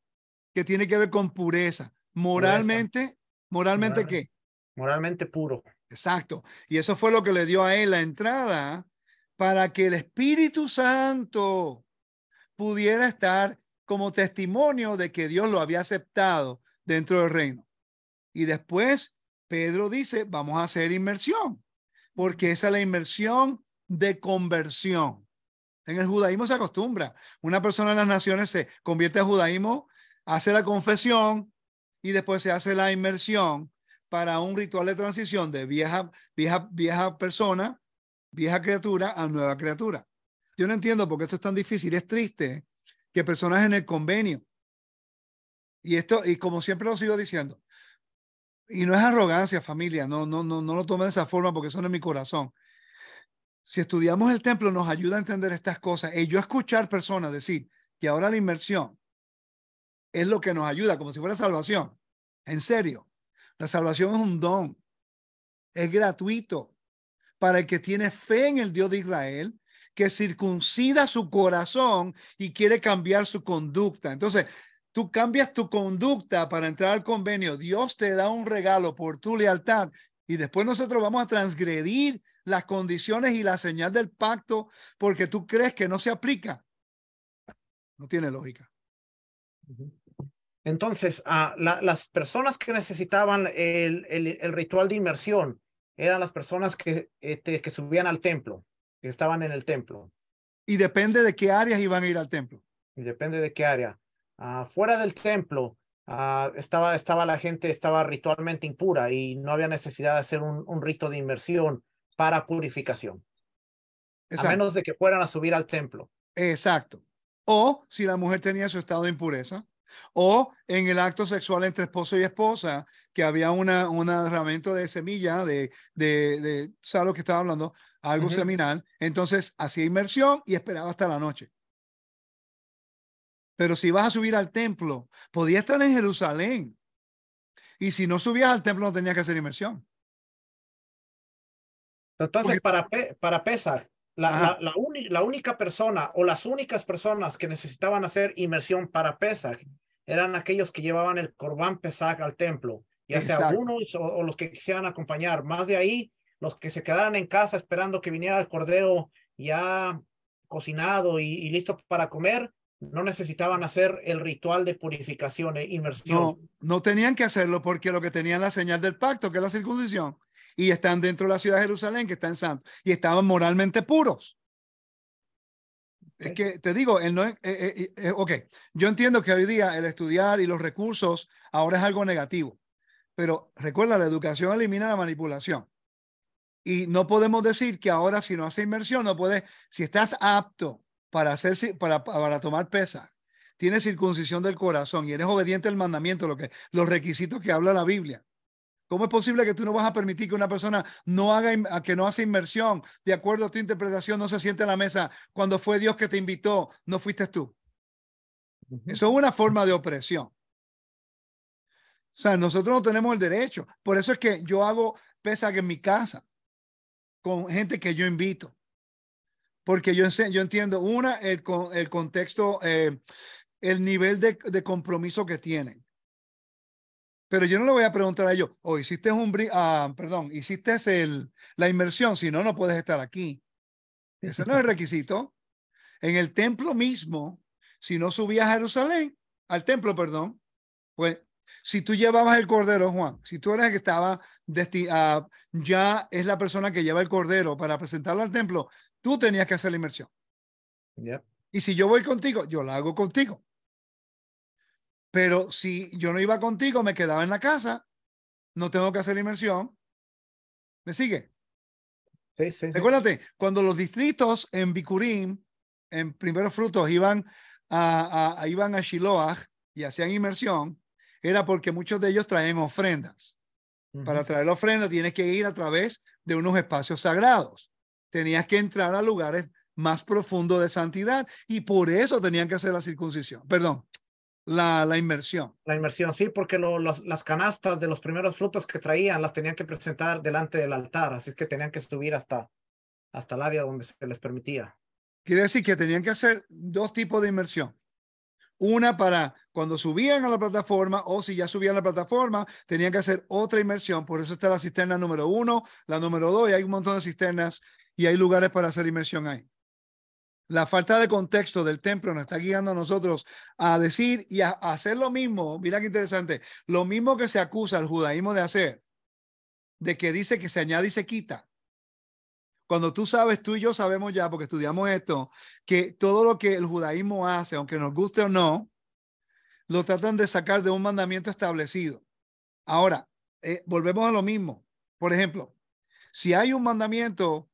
Que tiene que ver con pureza. moralmente, moralmente. qué? Moralmente puro. Exacto. Y eso fue lo que le dio a él la entrada para que el Espíritu Santo pudiera estar como testimonio de que Dios lo había aceptado dentro del reino. Y después Pedro dice, vamos a hacer inmersión, porque esa es la inmersión de conversión. En el judaísmo se acostumbra. Una persona en las naciones se convierte al judaísmo, hace la confesión y después se hace la inmersión para un ritual de transición de vieja, vieja, vieja persona, vieja criatura a nueva criatura. Yo no entiendo por qué esto es tan difícil. Es triste que personas en el convenio, y esto, y como siempre lo sigo diciendo, y no es arrogancia, familia, no, no, no, no lo tomen de esa forma porque son en mi corazón. Si estudiamos el templo, nos ayuda a entender estas cosas. Y yo escuchar personas decir que ahora la inmersión es lo que nos ayuda, como si fuera salvación. En serio. La salvación es un don, es gratuito para el que tiene fe en el Dios de Israel, que circuncida su corazón y quiere cambiar su conducta. Entonces, tú cambias tu conducta para entrar al convenio, Dios te da un regalo por tu lealtad y después nosotros vamos a transgredir las condiciones y la señal del pacto porque tú crees que no se aplica. No tiene lógica. Entonces, ah, las
personas que necesitaban el, ritual de inmersión eran las personas este, que, subían al templo, que estaban en el templo.
Y depende de qué áreas iban a ir
al templo. Y depende de qué área. Ah, fuera del templo ah, estaba, la gente, estaba ritualmente impura y no había necesidad de hacer un, rito de inmersión
para purificación. A menos de que fueran a subir al templo. Exacto. O si la mujer tenía su estado de impureza o en el acto sexual entre esposo y esposa, que había una, un herramienta de semilla, de, de, de, ¿sabes lo que estaba hablando? Algo seminal. Entonces hacía inmersión y esperaba hasta la noche. Pero si vas a subir al templo, podía estar en Jerusalén. Y si no subías al templo, no tenías que hacer inmersión.
Entonces, para, para pesar, la, la, la, única persona o las únicas personas que necesitaban hacer inmersión para pesar eran aquellos que llevaban el corbán pesach al templo, ya sea algunos o, los que quisieran acompañar. Más de ahí, los que se quedaran en casa esperando que viniera el cordero ya cocinado y, listo para
comer, no necesitaban hacer el ritual de purificación e inmersión. No, no tenían que hacerlo porque lo que tenían la señal del pacto, que es la circuncisión, y están dentro de la ciudad de Jerusalén, que está en santo, y estaban moralmente puros. Es que te digo, él no, eh, eh, eh, ok, yo entiendo que hoy día el estudiar y los recursos ahora es algo negativo, pero recuerda, la educación elimina la manipulación. Y no podemos decir que ahora si no hace inmersión, no puedes, si estás apto para, hacer, para, para tomar pesa, tienes circuncisión del corazón y eres obediente al mandamiento, lo que, los requisitos que habla la Biblia, ¿Cómo es posible que tú no vas a permitir que una persona no haga, que no hace inmersión de acuerdo a tu interpretación, no se siente a la mesa cuando fue Dios que te invitó, no fuiste tú? Eso es una forma de opresión. O sea, nosotros no tenemos el derecho. Por eso es que yo hago pesas en mi casa con gente que yo invito. Porque yo, entiendo, una, el, contexto, eh, el nivel de compromiso que tienen. Pero yo no le voy a preguntar a ellos, o oh, hiciste un ah, perdón, hiciste el, la inmersión, si no, no puedes estar aquí. Ese no es el requisito. En el templo mismo, si no subías a Jerusalén, al templo, perdón, pues si tú llevabas el cordero, Juan, si tú eras el que estaba ah, ya es la persona que lleva el cordero para presentarlo al templo, tú tenías que hacer la inmersión. Y si yo voy contigo, yo la hago contigo. Pero si yo no iba contigo, me quedaba en la casa, no tengo que hacer inmersión. ¿Me sigue? Sí, sí, Recuérdate, cuando los distritos en Bicurín, en primeros frutos, iban a, a, iban a Shiloh y hacían inmersión, era porque muchos de ellos traen ofrendas. Para traer ofrendas ofrenda tienes que ir a través de unos espacios sagrados. Tenías que entrar a lugares más profundos de santidad y por eso tenían que hacer la circuncisión. Perdón, la, inmersión. La inmersión, sí, porque los, las
canastas de los primeros frutos que traían las tenían que presentar delante del altar, así que tenían que subir
hasta, hasta el área donde se les permitía. Quiere decir que tenían que hacer dos tipos de inmersión. Una para cuando subían a la plataforma o si ya subían a la plataforma, tenían que hacer otra inmersión. Por eso está la cisterna número uno, la número dos, y hay un montón de cisternas y hay lugares para hacer inmersión ahí. La falta de contexto del templo nos está guiando a nosotros a decir y a hacer lo mismo. Mira qué interesante. Lo mismo que se acusa al judaísmo de hacer, de que dice que se añade y se quita. Cuando tú sabes, tú y yo sabemos ya, porque estudiamos esto, que todo lo que el judaísmo hace, aunque nos guste o no, lo tratan de sacar de un mandamiento establecido. Ahora, eh, volvemos a lo mismo. Por ejemplo, si hay un mandamiento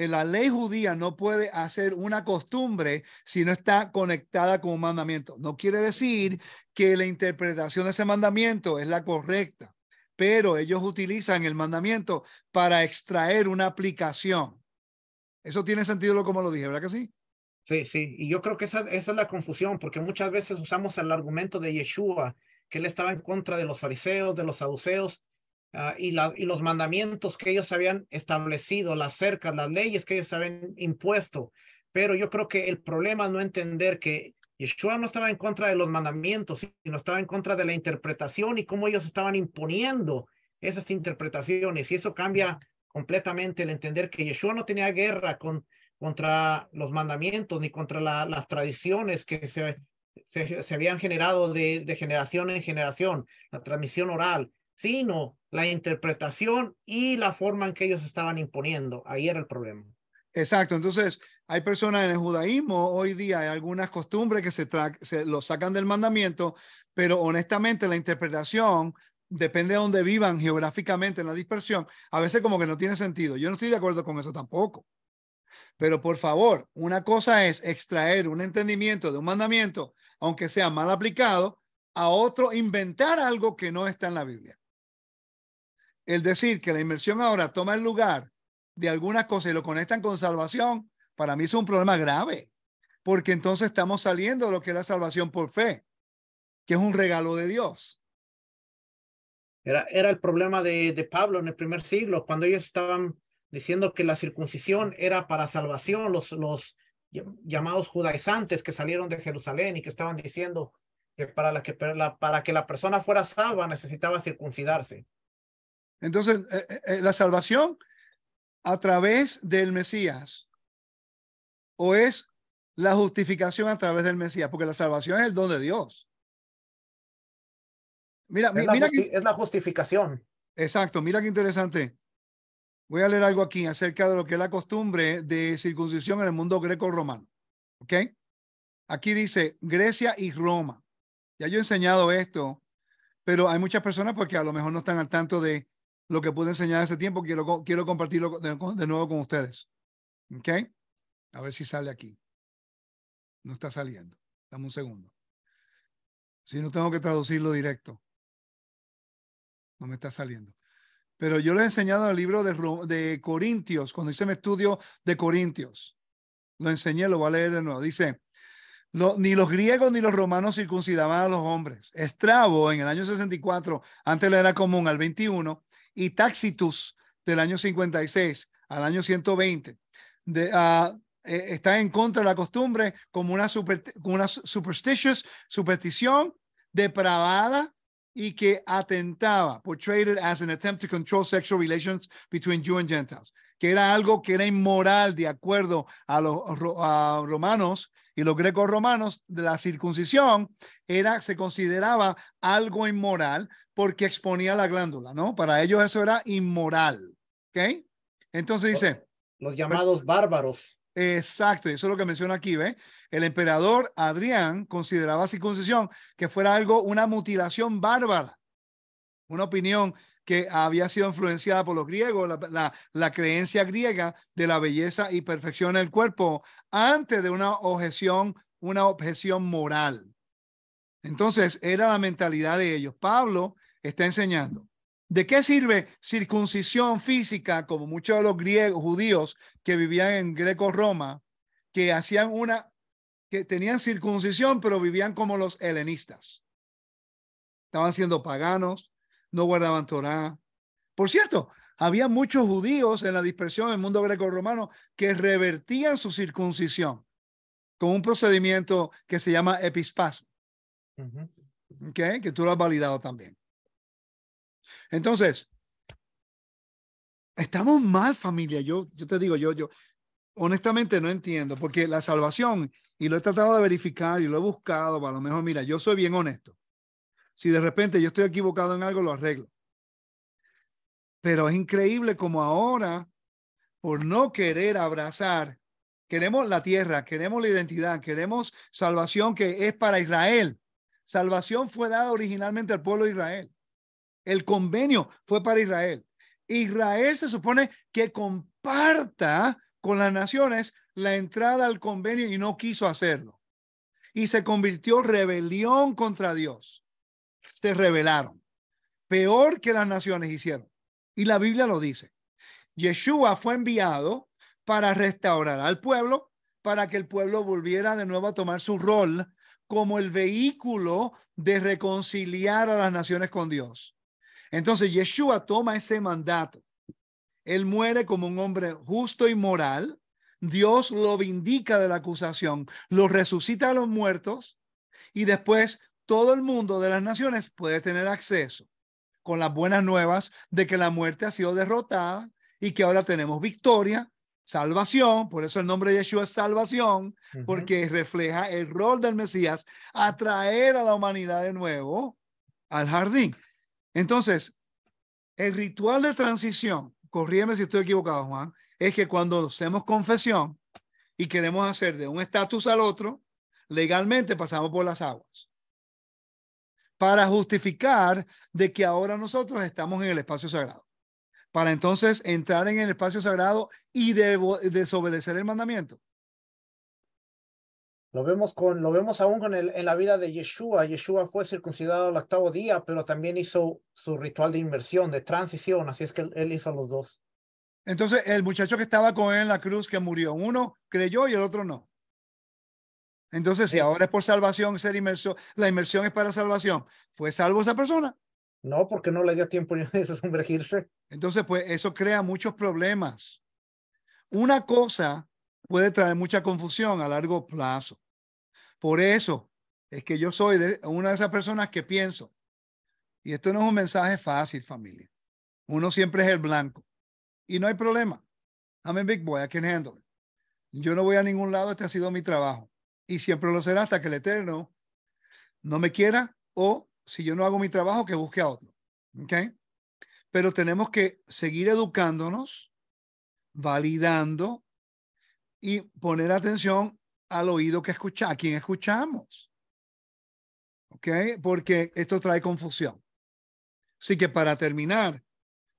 eh, la ley judía no puede hacer una costumbre si no está conectada con un mandamiento. No quiere decir que la interpretación de ese mandamiento es la correcta, pero ellos utilizan el mandamiento para extraer una aplicación. Eso tiene sentido lo como lo dije, ¿verdad que sí? Sí, sí, y
yo creo que esa, es la confusión, porque muchas veces usamos el argumento de Yeshua, que él estaba en contra de los fariseos, de los saduceos, Ah, y, los mandamientos que ellos habían establecido, las cercas, las leyes que ellos habían impuesto. Pero yo creo que el problema no entender que Yeshua no estaba en contra de los mandamientos, sino estaba en contra de la interpretación y cómo ellos estaban imponiendo esas interpretaciones. Y eso cambia completamente el entender que Yeshua no tenía guerra con, contra los mandamientos ni contra las tradiciones que se, habían generado de generación en generación, la transmisión oral, sino la interpretación y la forma en que ellos estaban
imponiendo. Ahí era el problema. Exacto, entonces hay personas en el judaísmo hoy día, hay algunas costumbres que se, se lo sacan del mandamiento, pero honestamente la interpretación depende de dónde vivan geográficamente en la dispersión, a veces como que no tiene sentido. Yo no estoy de acuerdo con eso tampoco. Pero por favor, una cosa es extraer un entendimiento de un mandamiento, aunque sea mal aplicado, a otro inventar algo que no está en la Biblia el decir que la inmersión ahora toma el lugar de algunas cosas y lo conectan con salvación, para mí es un problema grave, porque entonces estamos saliendo de lo que es la salvación por fe, que es un regalo de Dios.
Era, era el problema de, Pablo en el primer siglo, cuando ellos estaban diciendo que la circuncisión era para salvación, los, los llamados judaizantes que salieron de Jerusalén y que estaban diciendo que para, la que, para que la persona fuera salva necesitaba circuncidarse.
Entonces, eh, eh, eh, la salvación a través del Mesías o es la justificación a través del Mesías, porque la salvación es el don de Dios. Mira, mira que, es la justificación. Exacto, mira qué interesante. Voy a leer algo aquí acerca de lo que es la costumbre de circuncisión en el mundo greco-romano. ¿Ok? Aquí dice Grecia y Roma. Ya yo he enseñado esto, pero hay muchas personas porque pues, a lo mejor no están al tanto de lo que pude enseñar ese tiempo, quiero, quiero compartirlo de, nuevo con ustedes. ¿Ok? A ver si sale aquí. No está saliendo. Dame un segundo. Si no tengo que traducirlo directo. No me está saliendo. Pero yo le he enseñado el libro de, Corintios, cuando hice mi estudio de Corintios. Lo enseñé, lo voy a leer de nuevo. Dice, ni los griegos ni los romanos circuncidaban a los hombres. Estrabo en el año 64, antes la era común, al 21, y Taxitus del año 56 al año 120. De, ah, e, está en contra de la costumbre como una, superstición depravada y que atentaba, portrayed as an attempt to control sexual relations between Jew and Gentiles, que era algo que era inmoral de acuerdo a los romanos y los grecos romanos, de la circuncisión era, se consideraba algo inmoral, porque exponía la glándula, ¿no? Para ellos eso era inmoral, ¿ok? Entonces dice... Los llamados bárbaros. Exacto, eso es lo que menciona aquí, ¿ve? El emperador Adrián consideraba circuncisión que fuera algo, una mutilación bárbara, una opinión que había sido influenciada por los griegos, la, la, la creencia griega de la belleza y perfección del cuerpo, antes de una objeción, una objeción moral. Entonces, era la mentalidad de ellos. Pablo está enseñando. ¿De qué sirve circuncisión física, como muchos de los griegos, judíos que vivían en Greco-Roma, que hacían una, que tenían circuncisión, pero vivían como los helenistas? Estaban siendo paganos, no guardaban Torá. Por cierto, había muchos judíos en la dispersión del mundo greco-romano que revertían su circuncisión con un procedimiento que se llama epispasmo. Que tú lo has validado también. Entonces, estamos mal familia. Yo, yo te digo, yo, yo honestamente no entiendo, porque la salvación, y lo he tratado de verificar y lo he buscado, a lo mejor, mira, yo soy bien honesto. Si de repente yo estoy equivocado en algo, lo arreglo. Pero es increíble como ahora, por no querer abrazar, queremos la tierra, queremos la identidad, queremos salvación que es para Israel. Salvación fue dada originalmente al pueblo de Israel. El convenio fue para Israel. Israel se supone que comparta con las naciones la entrada al convenio y no quiso hacerlo. Y se convirtió en rebelión contra Dios. Se rebelaron. Peor que las naciones hicieron. Y la Biblia lo dice. Yeshua fue enviado para restaurar al pueblo, para que el pueblo volviera de nuevo a tomar su rol como el vehículo de reconciliar a las naciones con Dios. Entonces Yeshua toma ese mandato. Él muere como un hombre justo y moral. Dios lo vindica de la acusación, lo resucita a los muertos y después todo el mundo de las naciones puede tener acceso con las buenas nuevas de que la muerte ha sido derrotada y que ahora tenemos victoria, salvación, por eso el nombre de Yeshua es salvación, porque refleja el rol del Mesías, atraer a la humanidad de nuevo al jardín. Entonces, el ritual de transición, corríeme si estoy equivocado, Juan, es que cuando hacemos confesión y queremos hacer de un estatus al otro, legalmente pasamos por las aguas para justificar de que ahora nosotros estamos en el espacio sagrado. Para entonces entrar en el espacio sagrado y desobedecer el mandamiento.
Lo vemos, con, lo vemos aún con el, en la vida de Yeshua. Yeshua fue circuncidado el octavo día, pero también hizo su ritual de inmersión, de transición. Así es que él, hizo los dos. Entonces,
el muchacho que estaba con él en la cruz que murió, uno creyó y el otro no. Entonces, si ahora es por salvación ser inmerso, la inmersión es para salvación, ¿fue salvo esa persona? No, porque no le dio tiempo ni de sumergirse. Entonces, pues eso crea muchos problemas. Una cosa puede traer mucha confusión a largo plazo. Por eso es que yo soy de una de esas personas que pienso, y esto no es un mensaje fácil, familia. Uno siempre es el blanco. Y no hay problema. I'm a big boy, I can handle it. Yo no voy a ningún lado, este ha sido mi trabajo. Y siempre lo será hasta que el Eterno no me quiera o si yo no hago mi trabajo, que busque a otro. ¿Okay? Pero tenemos que seguir educándonos, validando y poner atención al oído que escucha, a quien escuchamos. ¿Ok? Porque esto trae confusión. Así que para terminar,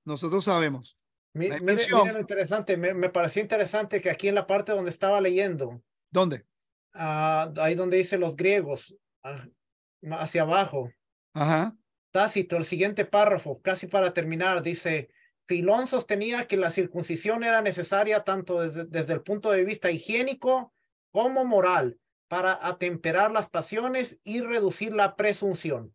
nosotros sabemos. interesante,
me, pareció interesante que aquí en la parte donde estaba leyendo. ¿Dónde? Ah, ahí donde dice los griegos, ah, hacia abajo. Ajá. Tácito, el siguiente párrafo, casi para terminar, dice, Filón sostenía que la circuncisión era necesaria tanto desde, el punto de vista higiénico como moral para atemperar las pasiones y reducir la presunción.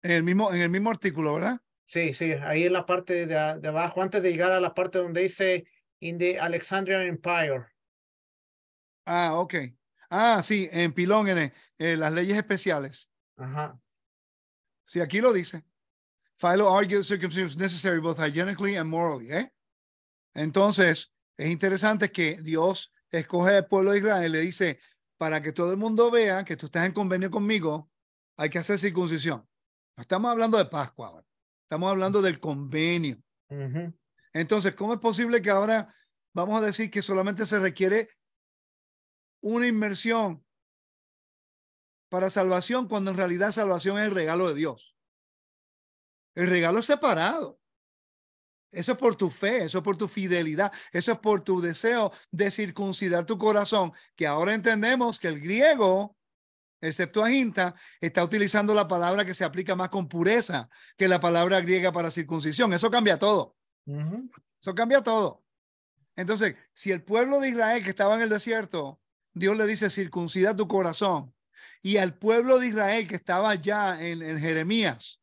En el mismo, en el mismo artículo, ¿verdad?
Sí, sí, ahí en la parte de, abajo, antes de llegar a la parte donde dice In the Alexandrian Empire.
Ah, ok. Ah, sí, en Pilón, en, en eh, las leyes especiales. Ajá. Sí, aquí lo dice. Philo argued circumcision necessary both hygienically and morally. ¿eh? Entonces, es interesante que Dios escoge al pueblo de Israel y le dice, para que todo el mundo vea que tú estás en convenio conmigo, hay que hacer circuncisión. No estamos hablando de Pascua estamos hablando del convenio. Entonces, ¿cómo es posible que ahora vamos a decir que solamente se requiere una inmersión para salvación cuando en realidad salvación es el regalo de Dios? El regalo es separado. Eso es por tu fe, eso es por tu fidelidad, eso es por tu deseo de circuncidar tu corazón, que ahora entendemos que el griego, excepto Aginta, está utilizando la palabra que se aplica más con pureza que la palabra griega para circuncisión. Eso cambia todo. Eso cambia todo. Entonces, si el pueblo de Israel que estaba en el desierto, Dios le dice circuncida tu corazón, y al pueblo de Israel que estaba ya en Jeremías,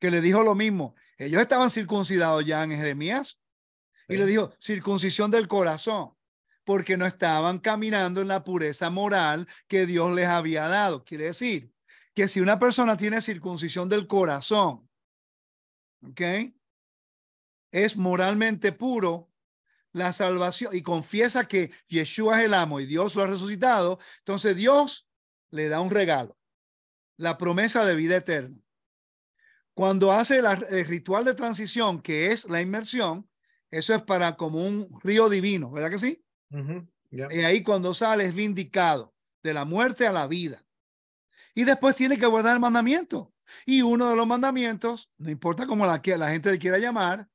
que le dijo lo mismo. Ellos estaban circuncidados ya en Jeremías. Y le dijo, circuncisión del corazón, porque no estaban caminando en la pureza moral que Dios les había dado. Quiere decir que si una persona tiene circuncisión del corazón, ¿ok? Es moralmente puro, la salvación y confiesa que Yeshua es el amo y Dios lo ha resucitado, entonces Dios le da un regalo, la promesa de vida eterna. Cuando hace el ritual de transición, que es la inmersión, eso es para como un río divino, ¿verdad que sí? Y ahí cuando sale es vindicado de la muerte a la vida. Y después tiene que guardar el mandamiento. Y uno de los mandamientos, no importa cómo la, la gente le quiera llamar,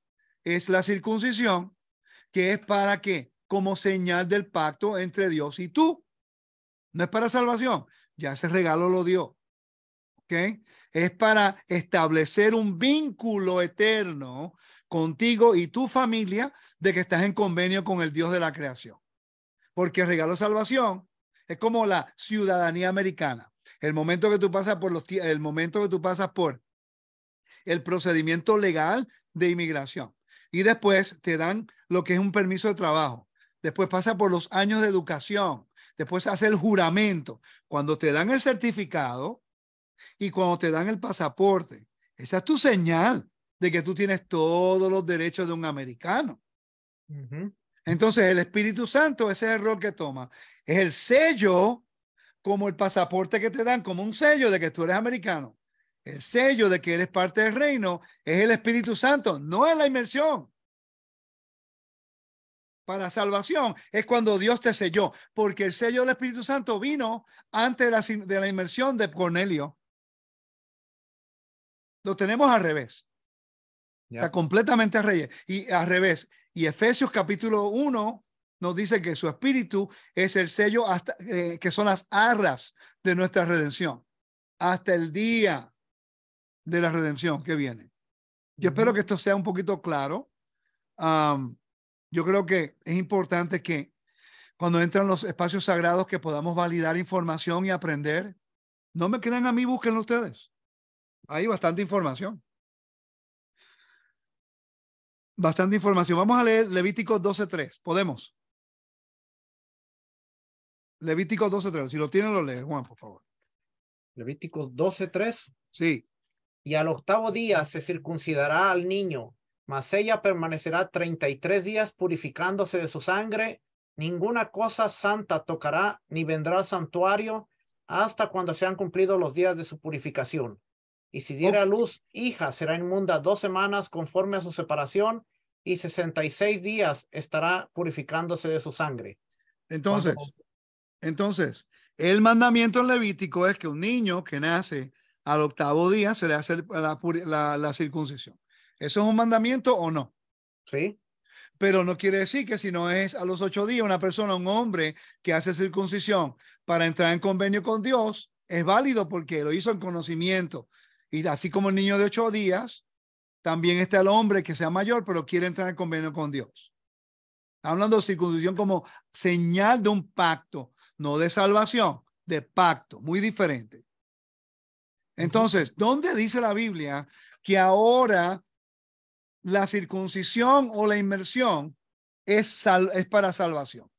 es la circuncisión, que es para qué? como señal del pacto entre Dios y tú. No es para salvación, ya ese regalo lo dio. ¿Ok? es para establecer un vínculo eterno contigo y tu familia de que estás en convenio con el Dios de la creación. Porque el regalo de salvación es como la ciudadanía americana. El momento que tú pasas por los el momento que tú pasas por el procedimiento legal de inmigración y después te dan lo que es un permiso de trabajo. Después pasa por los años de educación, después hace el juramento. Cuando te dan el certificado, y cuando te dan el pasaporte, esa es tu señal de que tú tienes todos los derechos de un americano. Entonces el Espíritu Santo, ese es el rol que toma. Es el sello como el pasaporte que te dan, como un sello de que tú eres americano. El sello de que eres parte del reino es el Espíritu Santo, no es la inmersión. Para salvación es cuando Dios te selló, porque el sello del Espíritu Santo vino antes de la inmersión de Cornelio. Lo tenemos al revés. Está completamente al revés. Y al revés. Y Efesios capítulo 1 nos dice que su espíritu es el sello hasta, eh, que son las arras de nuestra redención. Hasta el día de la redención que viene. Yo espero que esto sea un poquito claro. yo creo que es importante que cuando entran los espacios sagrados que podamos validar información y aprender. No me crean a mí, búsquenlo ustedes. Hay bastante información. Bastante información. Vamos a leer Levítico 12.3. Podemos. Levítico 12.3. Si lo tienen, lo lees Juan, por favor. Levíticos 12.3.
Sí. Y al octavo día se circuncidará al niño, mas ella permanecerá treinta y tres días purificándose de su sangre. Ninguna cosa santa tocará ni vendrá al santuario hasta cuando se han cumplido los días de su purificación. Y si diera luz hija, será inmunda dos semanas conforme a su separación y 66 días estará purificándose de su sangre. Entonces,
entonces, el mandamiento en Levítico es que un niño que nace al octavo día se le hace la, la circuncisión. ¿Eso es un mandamiento o no? Sí. Pero no quiere decir que si no es a los ocho días una persona, un hombre que hace circuncisión para entrar en convenio con Dios, es válido porque lo hizo en conocimiento. Y así como el niño de ocho días, también está el hombre que sea mayor, pero quiere entrar en convenio con Dios. Está hablando de circuncisión como señal de un pacto, no de salvación, de pacto, muy diferente. Entonces, ¿dónde dice la Biblia que ahora la circuncisión o la inmersión es, es para salvación?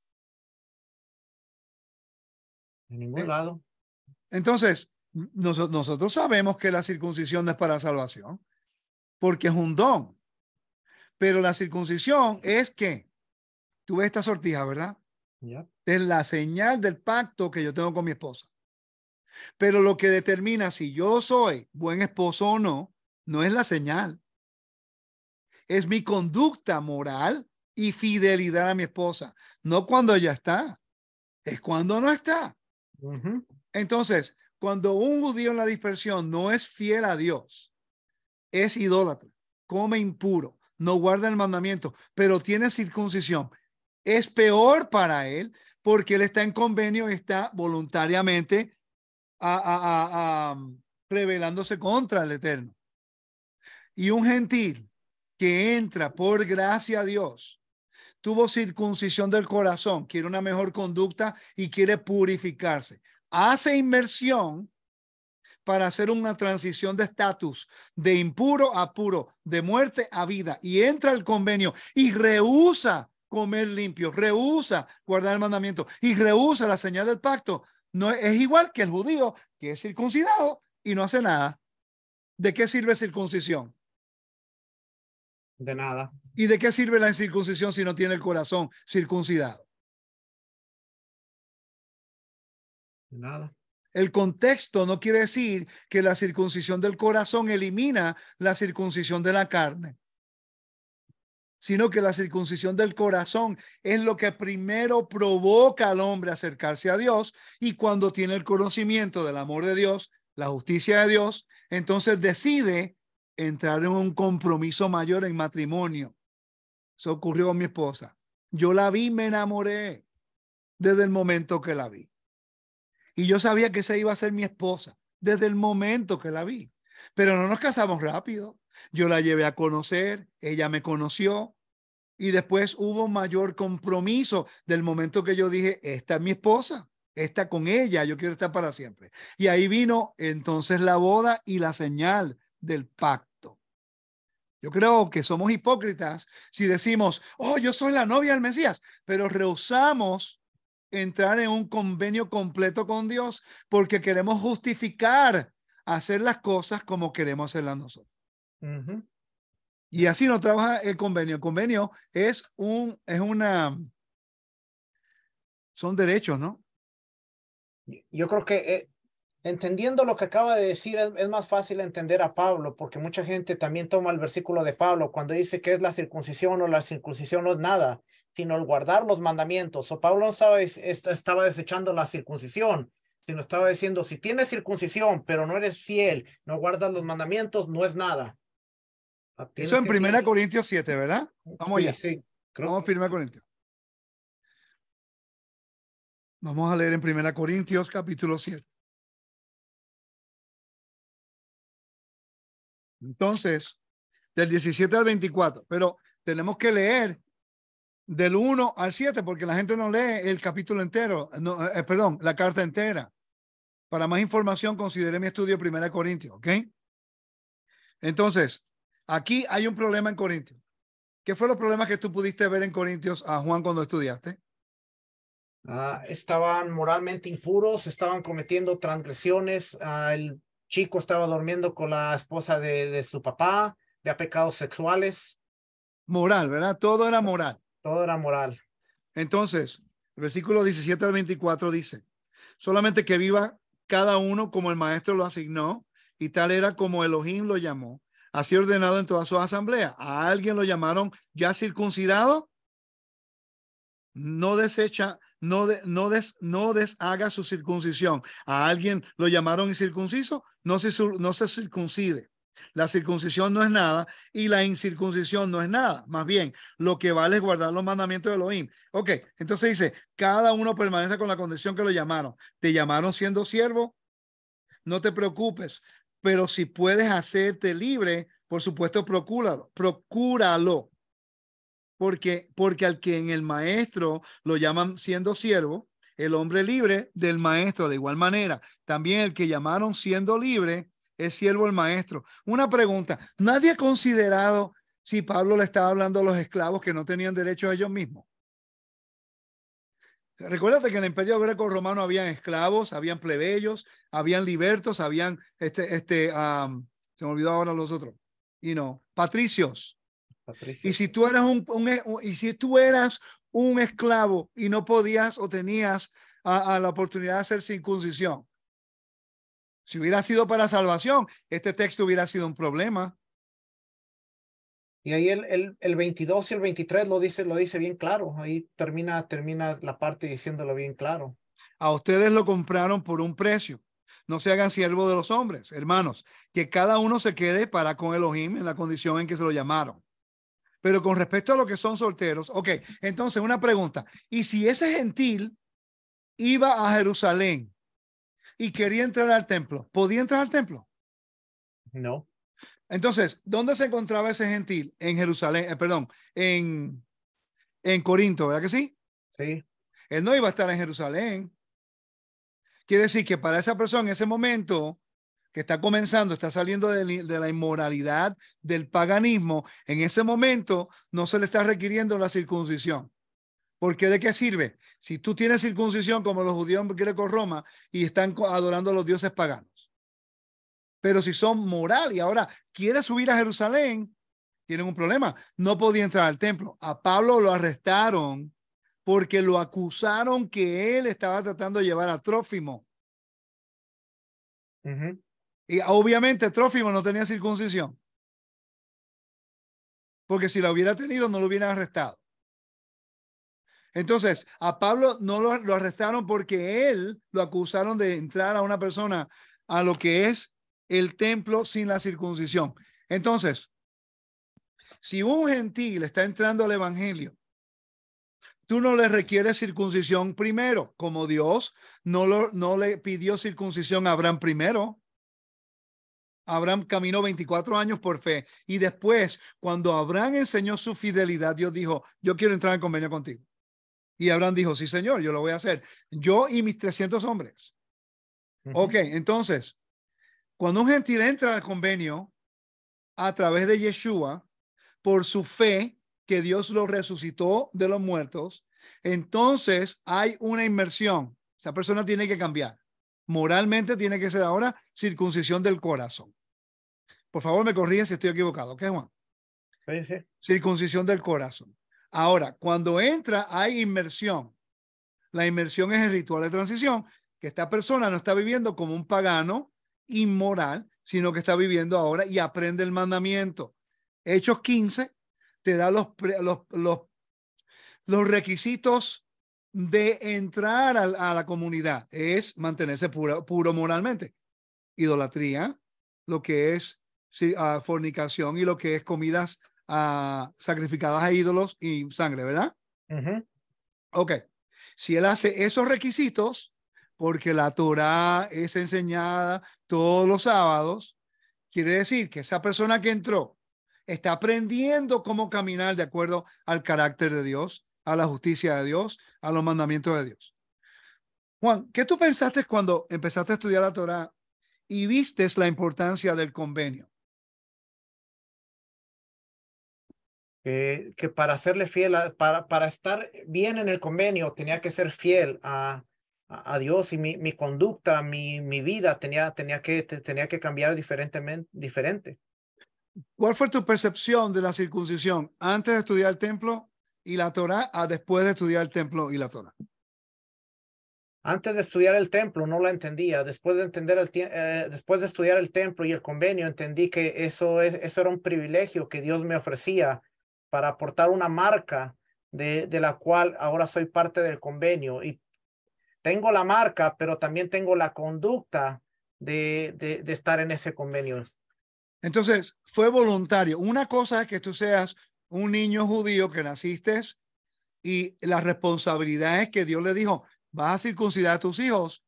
En ningún lado. Entonces, nosotros sabemos que la circuncisión no es para salvación, porque es un don. Pero la circuncisión es que, tú ves esta sortija, ¿verdad? Es la señal del pacto que yo tengo con mi esposa. Pero lo que determina si yo soy buen esposo o no, no es la señal. Es mi conducta moral y fidelidad a mi esposa. No cuando ella está, es cuando no está. Entonces, cuando un judío en la dispersión no es fiel a Dios, es idólatra, come impuro, no guarda el mandamiento, pero tiene circuncisión, es peor para él porque él está en convenio y está voluntariamente a, a, um, contra el Eterno. Y un gentil que entra por gracia a Dios, tuvo circuncisión del corazón, quiere una mejor conducta y quiere purificarse hace inmersión para hacer una transición de estatus, de impuro a puro, de muerte a vida, y entra al convenio y rehúsa comer limpio, rehúsa guardar el mandamiento y rehúsa la señal del pacto. No es igual que el judío que es circuncidado y no hace nada. ¿De qué sirve circuncisión? De nada. ¿Y de qué sirve la incircuncisión si no tiene el corazón circuncidado? El contexto no quiere decir que la circuncisión del corazón elimina la circuncisión de la carne, sino que la circuncisión del corazón es lo que primero provoca al hombre acercarse a Dios y cuando tiene el conocimiento del amor de Dios, la justicia de Dios, entonces decide entrar en un compromiso mayor en matrimonio. Eso ocurrió con mi esposa. Yo la vi, me enamoré desde el momento que la vi. Y yo sabía que esa iba a ser mi esposa desde el momento que la vi. Pero no nos casamos rápido. Yo la llevé a conocer, ella me conoció y después hubo mayor compromiso del momento que yo dije, esta es mi esposa, Está con ella, yo quiero estar para siempre. Y ahí vino entonces la boda y la señal del pacto. Yo creo que somos hipócritas si decimos, oh, yo soy la novia del Mesías, pero rehusamos entrar en un convenio completo con Dios porque queremos justificar hacer las cosas como queremos hacerlas nosotros. Y así no trabaja el convenio. El convenio es un, es una, son derechos, ¿no? Yo creo que eh, entendiendo lo que acaba de decir es,
es, más fácil entender a Pablo, porque mucha gente también toma el versículo de Pablo cuando dice que es la circuncisión o la circuncisión no es nada sino el guardar los mandamientos. O Pablo no estaba, estaba desechando la circuncisión, sino estaba diciendo, si tienes circuncisión, pero no eres fiel, no guardas los mandamientos, no es nada.
Eso en 1 Corintios 7, ¿verdad? Vamos allá. Vamos a firmar Corintios. Vamos a leer en 1 Corintios capítulo 7. Entonces, del 17 al 24, pero tenemos que leer del 1 al 7, porque la gente no lee el capítulo entero, no, eh, eh, perdón, la carta entera. Para más información, considere mi estudio Primera Corintios, ¿ok? Entonces, aquí hay un problema en Corintios. ¿Qué fue los problemas que tú pudiste ver en Corintios a Juan cuando estudiaste? Ah,
estaban moralmente impuros, estaban cometiendo transgresiones. Ah, el chico estaba durmiendo con la esposa de, de su papá, había pecados sexuales.
Moral, ¿verdad? Todo era moral. Todo era moral. Entonces, versículo 17 al 24 dice, solamente que viva cada uno como el maestro lo asignó y tal era como Elohim lo llamó. Así ordenado en toda su asamblea. A alguien lo llamaron ya circuncidado. No desecha, no, no, des, no deshaga su circuncisión. A alguien lo llamaron incircunciso. No se, no se circuncide. La circuncisión no es nada y la incircuncisión no es nada. Más bien, lo que vale es guardar los mandamientos de Elohim. Ok, entonces dice, cada uno permanece con la condición que lo llamaron. Te llamaron siendo siervo, no te preocupes, pero si puedes hacerte libre, por supuesto, procúralo, procúralo. Porque, porque al que en el maestro lo llaman siendo siervo, el hombre libre del maestro de igual manera, también el que llamaron siendo libre, es siervo el maestro. Una pregunta, ¿nadie ha considerado si Pablo le estaba hablando a los esclavos que no tenían derecho a ellos mismos? Recuérdate que en el imperio greco-romano habían esclavos, habían plebeyos, habían libertos, habían, este, este, se me olvidó ahora los otros, y no, patricios. Y si tú eras un, y si tú eras un esclavo y no podías o tenías la oportunidad de hacer circuncisión, si hubiera sido para salvación, este texto hubiera sido un problema. Y ahí el, el,
22 y el 23 lo dice, lo dice bien claro. Ahí termina, termina la parte diciéndolo bien claro.
A ustedes lo compraron por un precio. No se hagan siervos de los hombres, hermanos. Que cada uno se quede para con Elohim en la condición en que se lo llamaron. Pero con respecto a lo que son solteros, ok, entonces una pregunta. ¿Y si ese gentil iba a Jerusalén y quería entrar al templo, ¿podía entrar al templo? No. Entonces, ¿dónde se encontraba ese gentil? En Jerusalén, eh, perdón, en, en Corinto, ¿verdad que sí? Sí. Él no iba a estar en Jerusalén. Quiere decir que para esa persona en ese momento que está comenzando, está saliendo de, la inmoralidad, del paganismo, en ese momento no se le está requiriendo la circuncisión. Porque ¿de qué sirve? Si tú tienes circuncisión como los judíos greco-roma y están adorando a los dioses paganos. Pero si son moral y ahora quiere subir a Jerusalén, tienen un problema. No podía entrar al templo. A Pablo lo arrestaron porque lo acusaron que él estaba tratando de llevar a Trófimo. Y obviamente Trófimo no tenía circuncisión. Porque si la hubiera tenido, no lo hubieran arrestado. Entonces, a Pablo no lo, arrestaron porque él lo acusaron de entrar a una persona a lo que es el templo sin la circuncisión. Entonces, si un gentil está entrando al evangelio, tú no le requieres circuncisión primero, como Dios no, no le pidió circuncisión a Abraham primero. Abraham caminó 24 años por fe y después, cuando Abraham enseñó su fidelidad, Dios dijo, yo quiero entrar en convenio contigo. Y Abraham dijo, sí, señor, yo lo voy a hacer. Yo y mis 300 hombres. Ok, entonces, cuando un gentil entra al convenio a través de Yeshua, por su fe que Dios lo resucitó de los muertos, entonces hay una inmersión. Esa persona tiene que cambiar. Moralmente tiene que ser ahora circuncisión del corazón. Por favor, me corrigen si estoy equivocado. ¿Qué, Juan? Sí, Circuncisión del corazón. Ahora, cuando entra hay inmersión. La inmersión es el ritual de transición, que esta persona no está viviendo como un pagano inmoral, sino que está viviendo ahora y aprende el mandamiento. Hechos 15 te da los, los, los, requisitos de entrar a, la, comunidad. Es mantenerse puro moralmente. Idolatría, lo que es ah, fornicación y lo que es comidas a, sacrificadas a ídolos y sangre, ¿verdad? Ok. Si él hace esos requisitos, porque la Torá es enseñada todos los sábados, quiere decir que esa persona que entró está aprendiendo cómo caminar de acuerdo al carácter de Dios, a la justicia de Dios, a los mandamientos de Dios. Juan, ¿qué tú pensaste cuando empezaste a estudiar la Torá y vistes la importancia del convenio? que
para hacerle fiel, para, para estar bien en el convenio, tenía que ser fiel a, a, Dios y mi, mi conducta, mi, mi, vida tenía, tenía, que, tenía que cambiar diferentemente, diferente.
¿Cuál fue tu percepción de la circuncisión antes de estudiar el templo y la Torah a después de estudiar el templo y la Torah?
Antes de estudiar el templo no la entendía. Después de entender eh, después de estudiar el templo y el convenio entendí que eso es eso era un privilegio que Dios me ofrecía para aportar una marca de, la cual ahora soy parte del convenio y tengo la marca, pero también tengo la conducta de, de, de estar en ese
convenio. Entonces, fue voluntario. Una cosa es que tú seas un niño judío que naciste y la responsabilidad es que Dios le dijo, vas a circuncidar a tus hijos,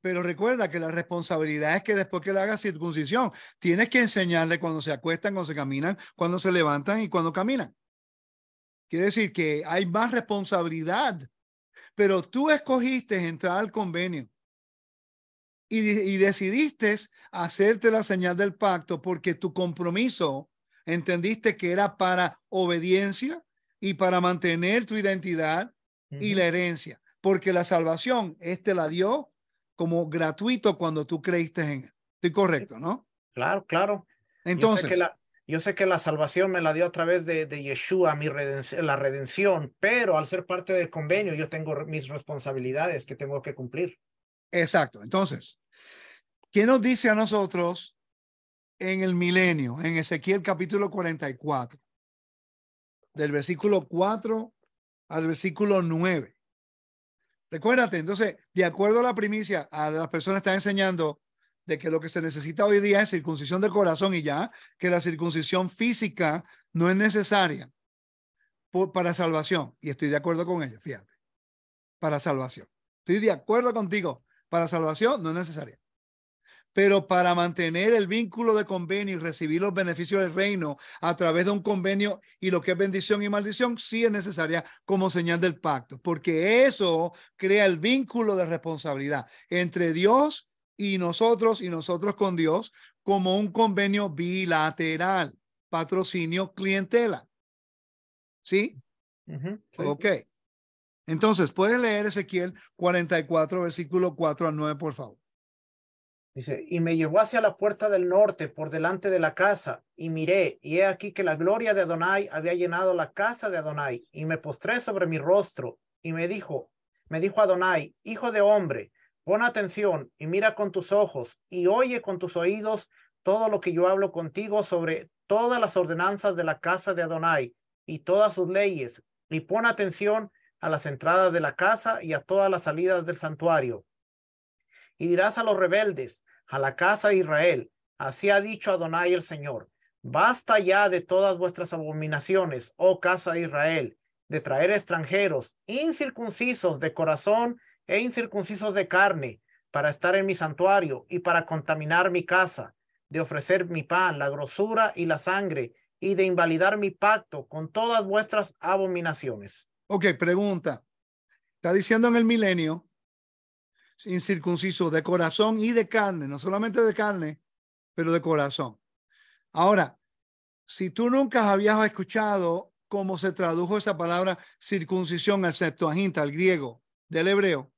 pero recuerda que la responsabilidad es que después que le hagas circuncisión, tienes que enseñarle cuando se acuestan, cuando se caminan, cuando se levantan y cuando caminan. Quiere decir que hay más responsabilidad, pero tú escogiste entrar al convenio y, y decidiste hacerte la señal del pacto porque tu compromiso entendiste que era para obediencia y para mantener tu identidad y la herencia, porque la salvación, este la dio como gratuito cuando tú creíste en él. Estoy correcto, ¿no?
Claro, claro. Entonces. Yo sé que la salvación me la dio a través de, de Yeshua, mi la redención, pero al ser parte del convenio yo tengo mis responsabilidades que tengo
que cumplir. Exacto. Entonces, ¿qué nos dice a nosotros en el milenio, en Ezequiel capítulo 44, del versículo 4 al versículo 9? Recuérdate, entonces, de acuerdo a la primicia, a las personas están enseñando de que lo que se necesita hoy día es circuncisión del corazón y ya, que la circuncisión física no es necesaria para salvación. Y estoy de acuerdo con ella, fíjate, para salvación. Estoy de acuerdo contigo, para salvación no es necesaria. Pero para mantener el vínculo de convenio y recibir los beneficios del reino a través de un convenio y lo que es bendición y maldición, sí es necesaria como señal del pacto, porque eso crea el vínculo de responsabilidad entre Dios y nosotros y nosotros con Dios como un convenio bilateral, patrocinio clientela. ¿Sí? okay Ok. Entonces, puedes leer Ezequiel 44, versículo 4 al 9, por favor. Dice, y me llevó hacia la puerta del norte
por delante de la casa, y miré, y he aquí que la gloria de Adonai había llenado la casa de Adonai, y me postré sobre mi rostro, y me dijo, me dijo Adonai, hijo de hombre, Pon atención y mira con tus ojos y oye con tus oídos todo lo que yo hablo contigo sobre todas las ordenanzas de la casa de Adonai y todas sus leyes. Y pon atención a las entradas de la casa y a todas las salidas del santuario. Y dirás a los rebeldes, a la casa de Israel, así ha dicho Adonai el Señor, basta ya de todas vuestras abominaciones, oh casa de Israel, de traer extranjeros, incircuncisos de corazón, e incircuncisos de carne, para estar en mi santuario y para contaminar mi casa, de ofrecer mi pan, la grosura y la sangre, y de invalidar mi pacto con todas vuestras
abominaciones. Ok, pregunta. Está diciendo en el milenio, incircunciso de corazón y de carne, no solamente de carne, pero de corazón. Ahora, si tú nunca habías escuchado cómo se tradujo esa palabra circuncisión al Septuaginta, al griego, del hebreo,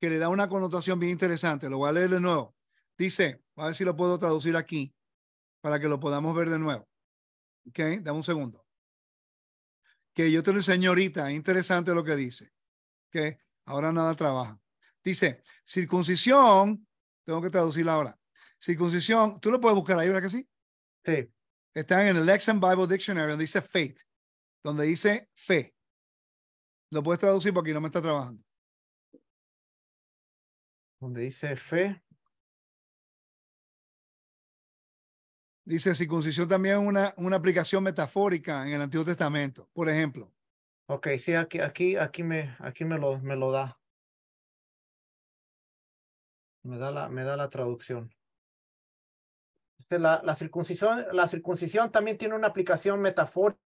que le da una connotación bien interesante. Lo voy a leer de nuevo. Dice, a ver si lo puedo traducir aquí para que lo podamos ver de nuevo. Ok, dame un segundo. Que yo te lo señorita. interesante lo que dice. Que ahora nada trabaja. Dice, circuncisión, tengo que traducirla ahora. Circuncisión, tú lo puedes buscar ahí, ¿verdad que sí? Sí. Está en el Lexham Bible Dictionary, donde dice faith, donde dice fe. Lo puedes traducir porque no me está trabajando donde dice fe. Dice circuncisión también una, una aplicación metafórica en el Antiguo Testamento, por ejemplo. Ok, sí, aquí, aquí, aquí me, aquí me lo, me lo da.
Me da la, me da la traducción. Este, la, la, circuncisión, la circuncisión también tiene una aplicación metafórica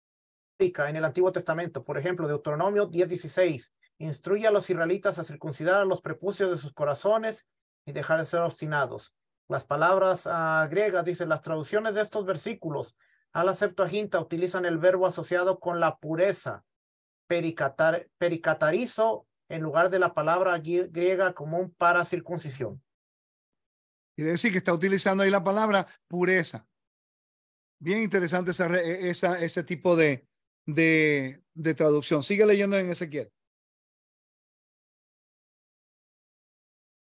en el Antiguo Testamento. Por ejemplo, Deuteronomio 10.16 Instruye a los israelitas a circuncidar a los prepucios de sus corazones y dejar de ser obstinados. Las palabras ah, griegas, dicen las traducciones de estos versículos a acepto Septuaginta utilizan el verbo asociado con la pureza, pericatar, pericatarizo, en lugar de la palabra griega común
para circuncisión. Quiere decir que está utilizando ahí la palabra pureza. Bien interesante esa, e, ese tipo de, de, de traducción. Sigue leyendo en Ezequiel.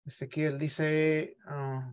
Ezequiel dice, ah,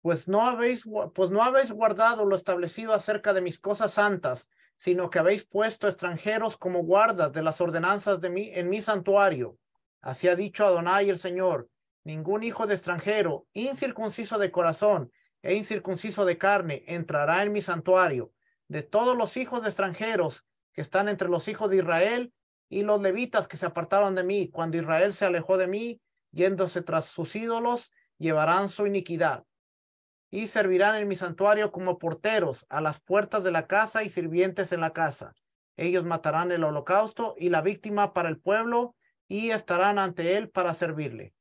pues, no habéis,
pues no habéis guardado lo establecido acerca de mis cosas santas, sino que habéis puesto extranjeros como guardas de las ordenanzas de mí en mi santuario. Así ha dicho Adonai el Señor, ningún hijo de extranjero, incircunciso de corazón e incircunciso de carne, entrará en mi santuario. De todos los hijos de extranjeros que están entre los hijos de Israel y los levitas que se apartaron de mí, cuando Israel se alejó de mí, Yéndose tras sus ídolos, llevarán su iniquidad. Y servirán en mi santuario como porteros a las puertas de la casa y sirvientes en la casa. Ellos matarán el holocausto y la víctima para el pueblo y estarán ante él para
servirle.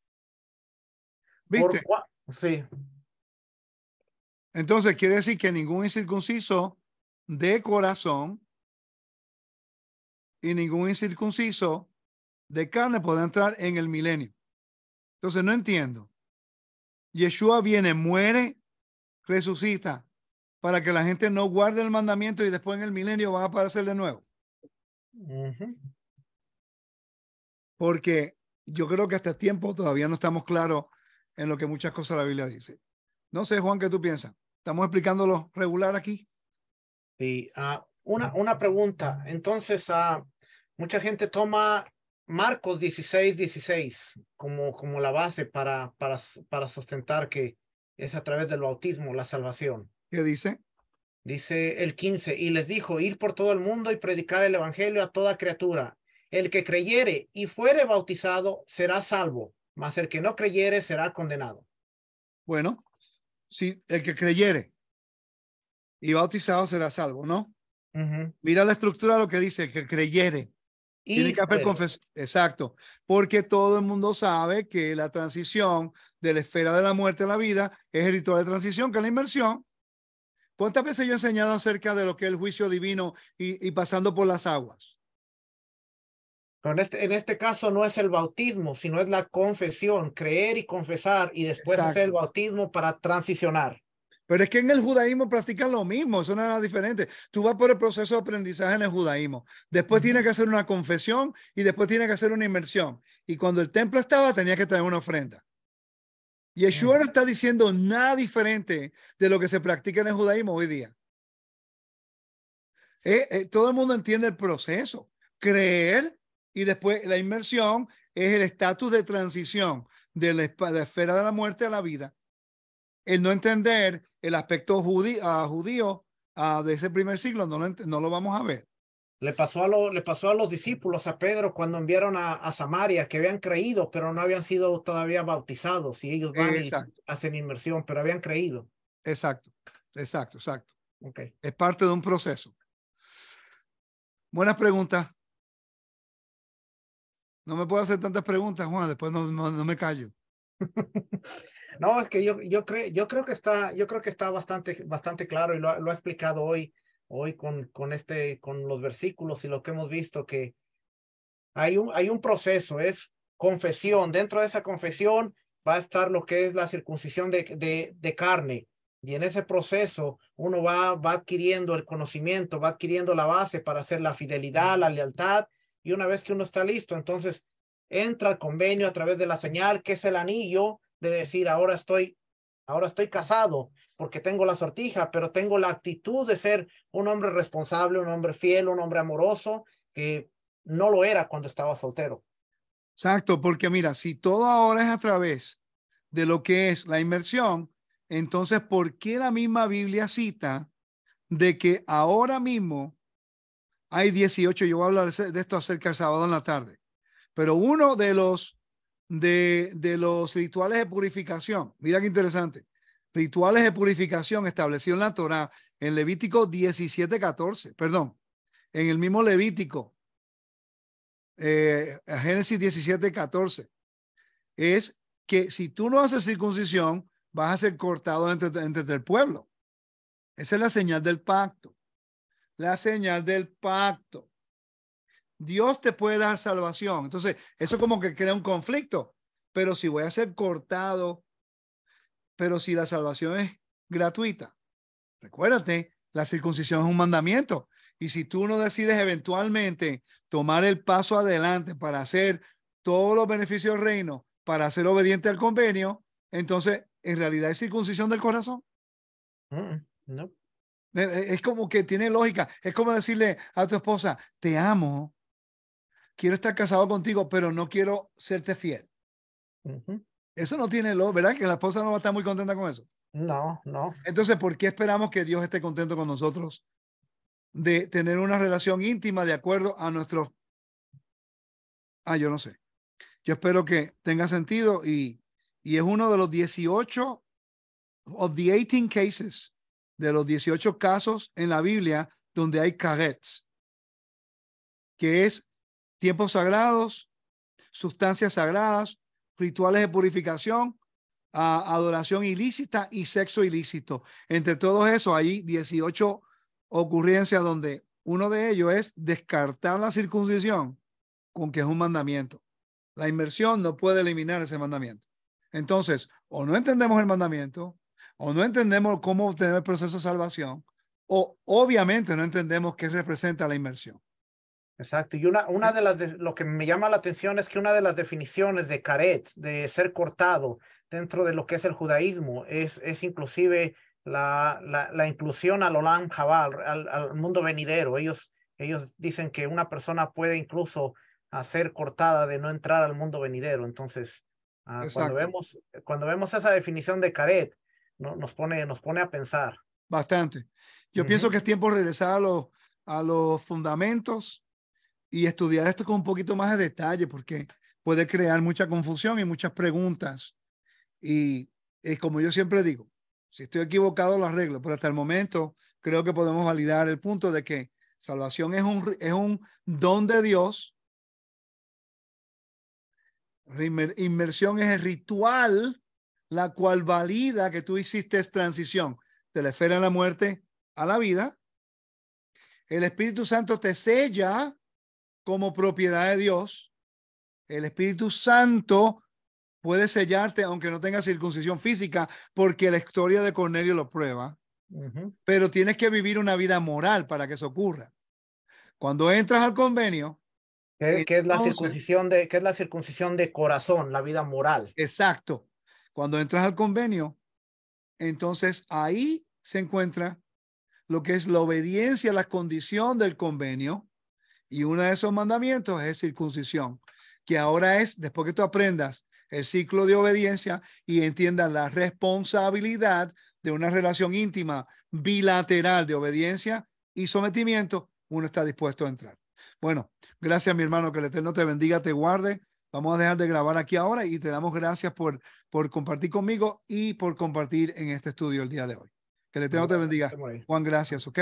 ¿Viste? sí. Entonces quiere decir que ningún incircunciso de corazón y ningún incircunciso de carne puede entrar en el milenio. Entonces no entiendo. Yeshua viene, muere, resucita, para que la gente no guarde el mandamiento y después en el milenio va a aparecer de nuevo. Porque yo creo que hasta el tiempo todavía no estamos claros en lo que muchas cosas la Biblia dice. No sé, Juan, ¿qué tú piensas? ¿Estamos explicándolo regular aquí? Sí, ah, una, una pregunta.
Entonces, ah, mucha gente toma Marcos 16, 16 como, como la base para, para, para sustentar que es a través del bautismo la salvación. ¿Qué dice? Dice el 15, y les dijo, ir por todo el mundo y predicar el Evangelio a toda criatura. El que creyere y fuere bautizado será salvo,
mas el que no creyere será condenado. Bueno, sí, el que creyere y bautizado será salvo, ¿no? Mira la estructura de lo que dice, el que creyere. Y Tiene que haber confesión. Exacto. Porque todo el mundo sabe que la transición de la esfera de la muerte a la vida es el ritual de transición, que es la inmersión. ¿Cuántas veces yo he enseñado acerca de lo que es el juicio divino y, pasando por las aguas? Este, en este, caso no es el bautismo, sino es la
confesión, creer y confesar y después hacer el bautismo para transicionar. Pero
es que en el judaísmo practican lo mismo, eso no es nada diferente. Tú vas por el proceso de aprendizaje en el judaísmo. Después tienes que hacer una confesión y después tienes que hacer una inmersión. Y cuando el templo estaba, tenía que traer una ofrenda. Yeshua no está diciendo nada diferente de lo que se practica en el judaísmo hoy día. Eh, eh, todo el mundo entiende el proceso. Creer y después la inmersión es el estatus de transición de la esfera de la muerte a la vida el no entender el aspecto ah, judío, judío ah, de ese primer siglo, no lo, no lo vamos a ver. Le
pasó, a le pasó a los discípulos, a Pedro, cuando enviaron a, a, Samaria, que habían creído, pero no habían sido todavía bautizados. Y ellos hacen inmersión, pero habían creído. Exacto,
exacto, exacto. Okay. Es parte de un proceso. Buenas preguntas. No me puedo hacer tantas preguntas, Juan, después no, no, no me callo.
No, es que yo, yo, creo, yo creo que está, yo creo que está bastante, bastante claro y lo, ha explicado hoy, hoy con, con, este, con los versículos y lo que hemos visto, que hay un, hay un proceso, es confesión. Dentro de esa confesión va a estar lo que es la circuncisión de, carne. Y en ese proceso uno va, va adquiriendo el conocimiento, va adquiriendo la base para hacer la fidelidad, la lealtad. Y una vez que uno está listo, entonces entra al convenio a través de la señal, que es el anillo, de decir, ahora estoy, ahora estoy casado porque tengo la sortija, pero tengo la actitud de ser un hombre responsable, un hombre fiel, un hombre amoroso,
que no lo era cuando estaba soltero. Exacto, porque mira, si todo ahora es a través de lo que es la inmersión, entonces, ¿por qué la misma Biblia cita de que ahora mismo hay 18, yo voy a hablar de esto acerca del sábado en la tarde, pero uno de los de, los rituales de purificación. Mira qué interesante. Rituales de purificación establecido en la Torah, en Levítico 17, perdón, en el mismo Levítico, eh, Génesis 17:14. es que si tú no haces circuncisión, vas a ser cortado entre, entre el pueblo. Esa es la señal del pacto. La señal del pacto. Dios te puede dar salvación. Entonces, eso como que crea un conflicto. Pero si voy a ser cortado, pero si la salvación es gratuita, recuérdate, la circuncisión es un mandamiento. Y si tú no decides eventualmente tomar el paso adelante para hacer todos los beneficios del reino, para ser obediente al convenio, entonces en realidad es circuncisión del corazón. Mm, no. Es como que tiene lógica. Es como decirle a tu esposa, te amo, quiero estar casado contigo, pero no quiero serte fiel. Eso no tiene lo, ¿verdad? Que la esposa no va a estar muy contenta con eso. No, no. Entonces, ¿por qué esperamos que Dios esté contento con nosotros de tener una relación íntima de acuerdo a nuestro... Ah, yo no sé. Yo espero que tenga sentido y, y es uno de los 18, of the 18 cases, de los 18 casos en la Biblia donde hay carets, que es tiempos sagrados, sustancias sagradas, rituales de purificación, adoración ilícita y sexo ilícito. Entre todos esos hay 18 ocurrencias donde uno de ellos es descartar la circuncisión con que es un mandamiento. La inmersión no puede eliminar ese mandamiento. Entonces, o no entendemos el mandamiento, o no entendemos cómo obtener el proceso de salvación, o obviamente no entendemos qué representa la inmersión.
Exacto. Y una, una de las, lo que me llama la atención es que una de las definiciones de caret, de ser cortado dentro de lo que es el judaísmo, es, es inclusive la, la, inclusión al Olam Jabal, al, mundo venidero. Ellos, ellos dicen que una persona puede incluso ser cortada de no entrar al mundo venidero. Entonces, ah, cuando, vemos, cuando vemos esa definición de caret, nos, pone, nos pone a pensar.
Bastante. Yo pienso que es tiempo regresar a los, a los fundamentos y estudiar esto con un poquito más de detalle, porque puede crear mucha confusión y muchas preguntas. Y, eh, como yo siempre digo, si estoy equivocado, lo arreglo, pero hasta el momento creo que podemos validar el punto de que salvación es un, es un don de Dios. Inmersión es el ritual, la cual valida que tú hiciste es transición de la esfera de la muerte a la vida. El Espíritu Santo te sella como propiedad de Dios. El Espíritu Santo puede sellarte aunque no tenga circuncisión física, porque la historia de Cornelio lo prueba. Pero tienes que vivir una vida moral para que eso ocurra. Cuando entras al convenio, ¿Qué, es la circuncisión
de, qué es la circuncisión de corazón, la vida
moral? Exacto. Cuando entras al convenio, entonces ahí se encuentra lo que es la obediencia a la condición del convenio y uno de esos mandamientos es circuncisión, que ahora es, después que tú aprendas el ciclo de obediencia y entiendas la responsabilidad de una relación íntima bilateral de obediencia y sometimiento, uno está dispuesto a entrar. Bueno, gracias mi hermano, que el Eterno te bendiga, te guarde. Vamos a dejar de grabar aquí ahora y te damos gracias por, por compartir conmigo y por compartir en este estudio el día de hoy. Que el Eterno te bendiga. Juan, gracias, ¿ok?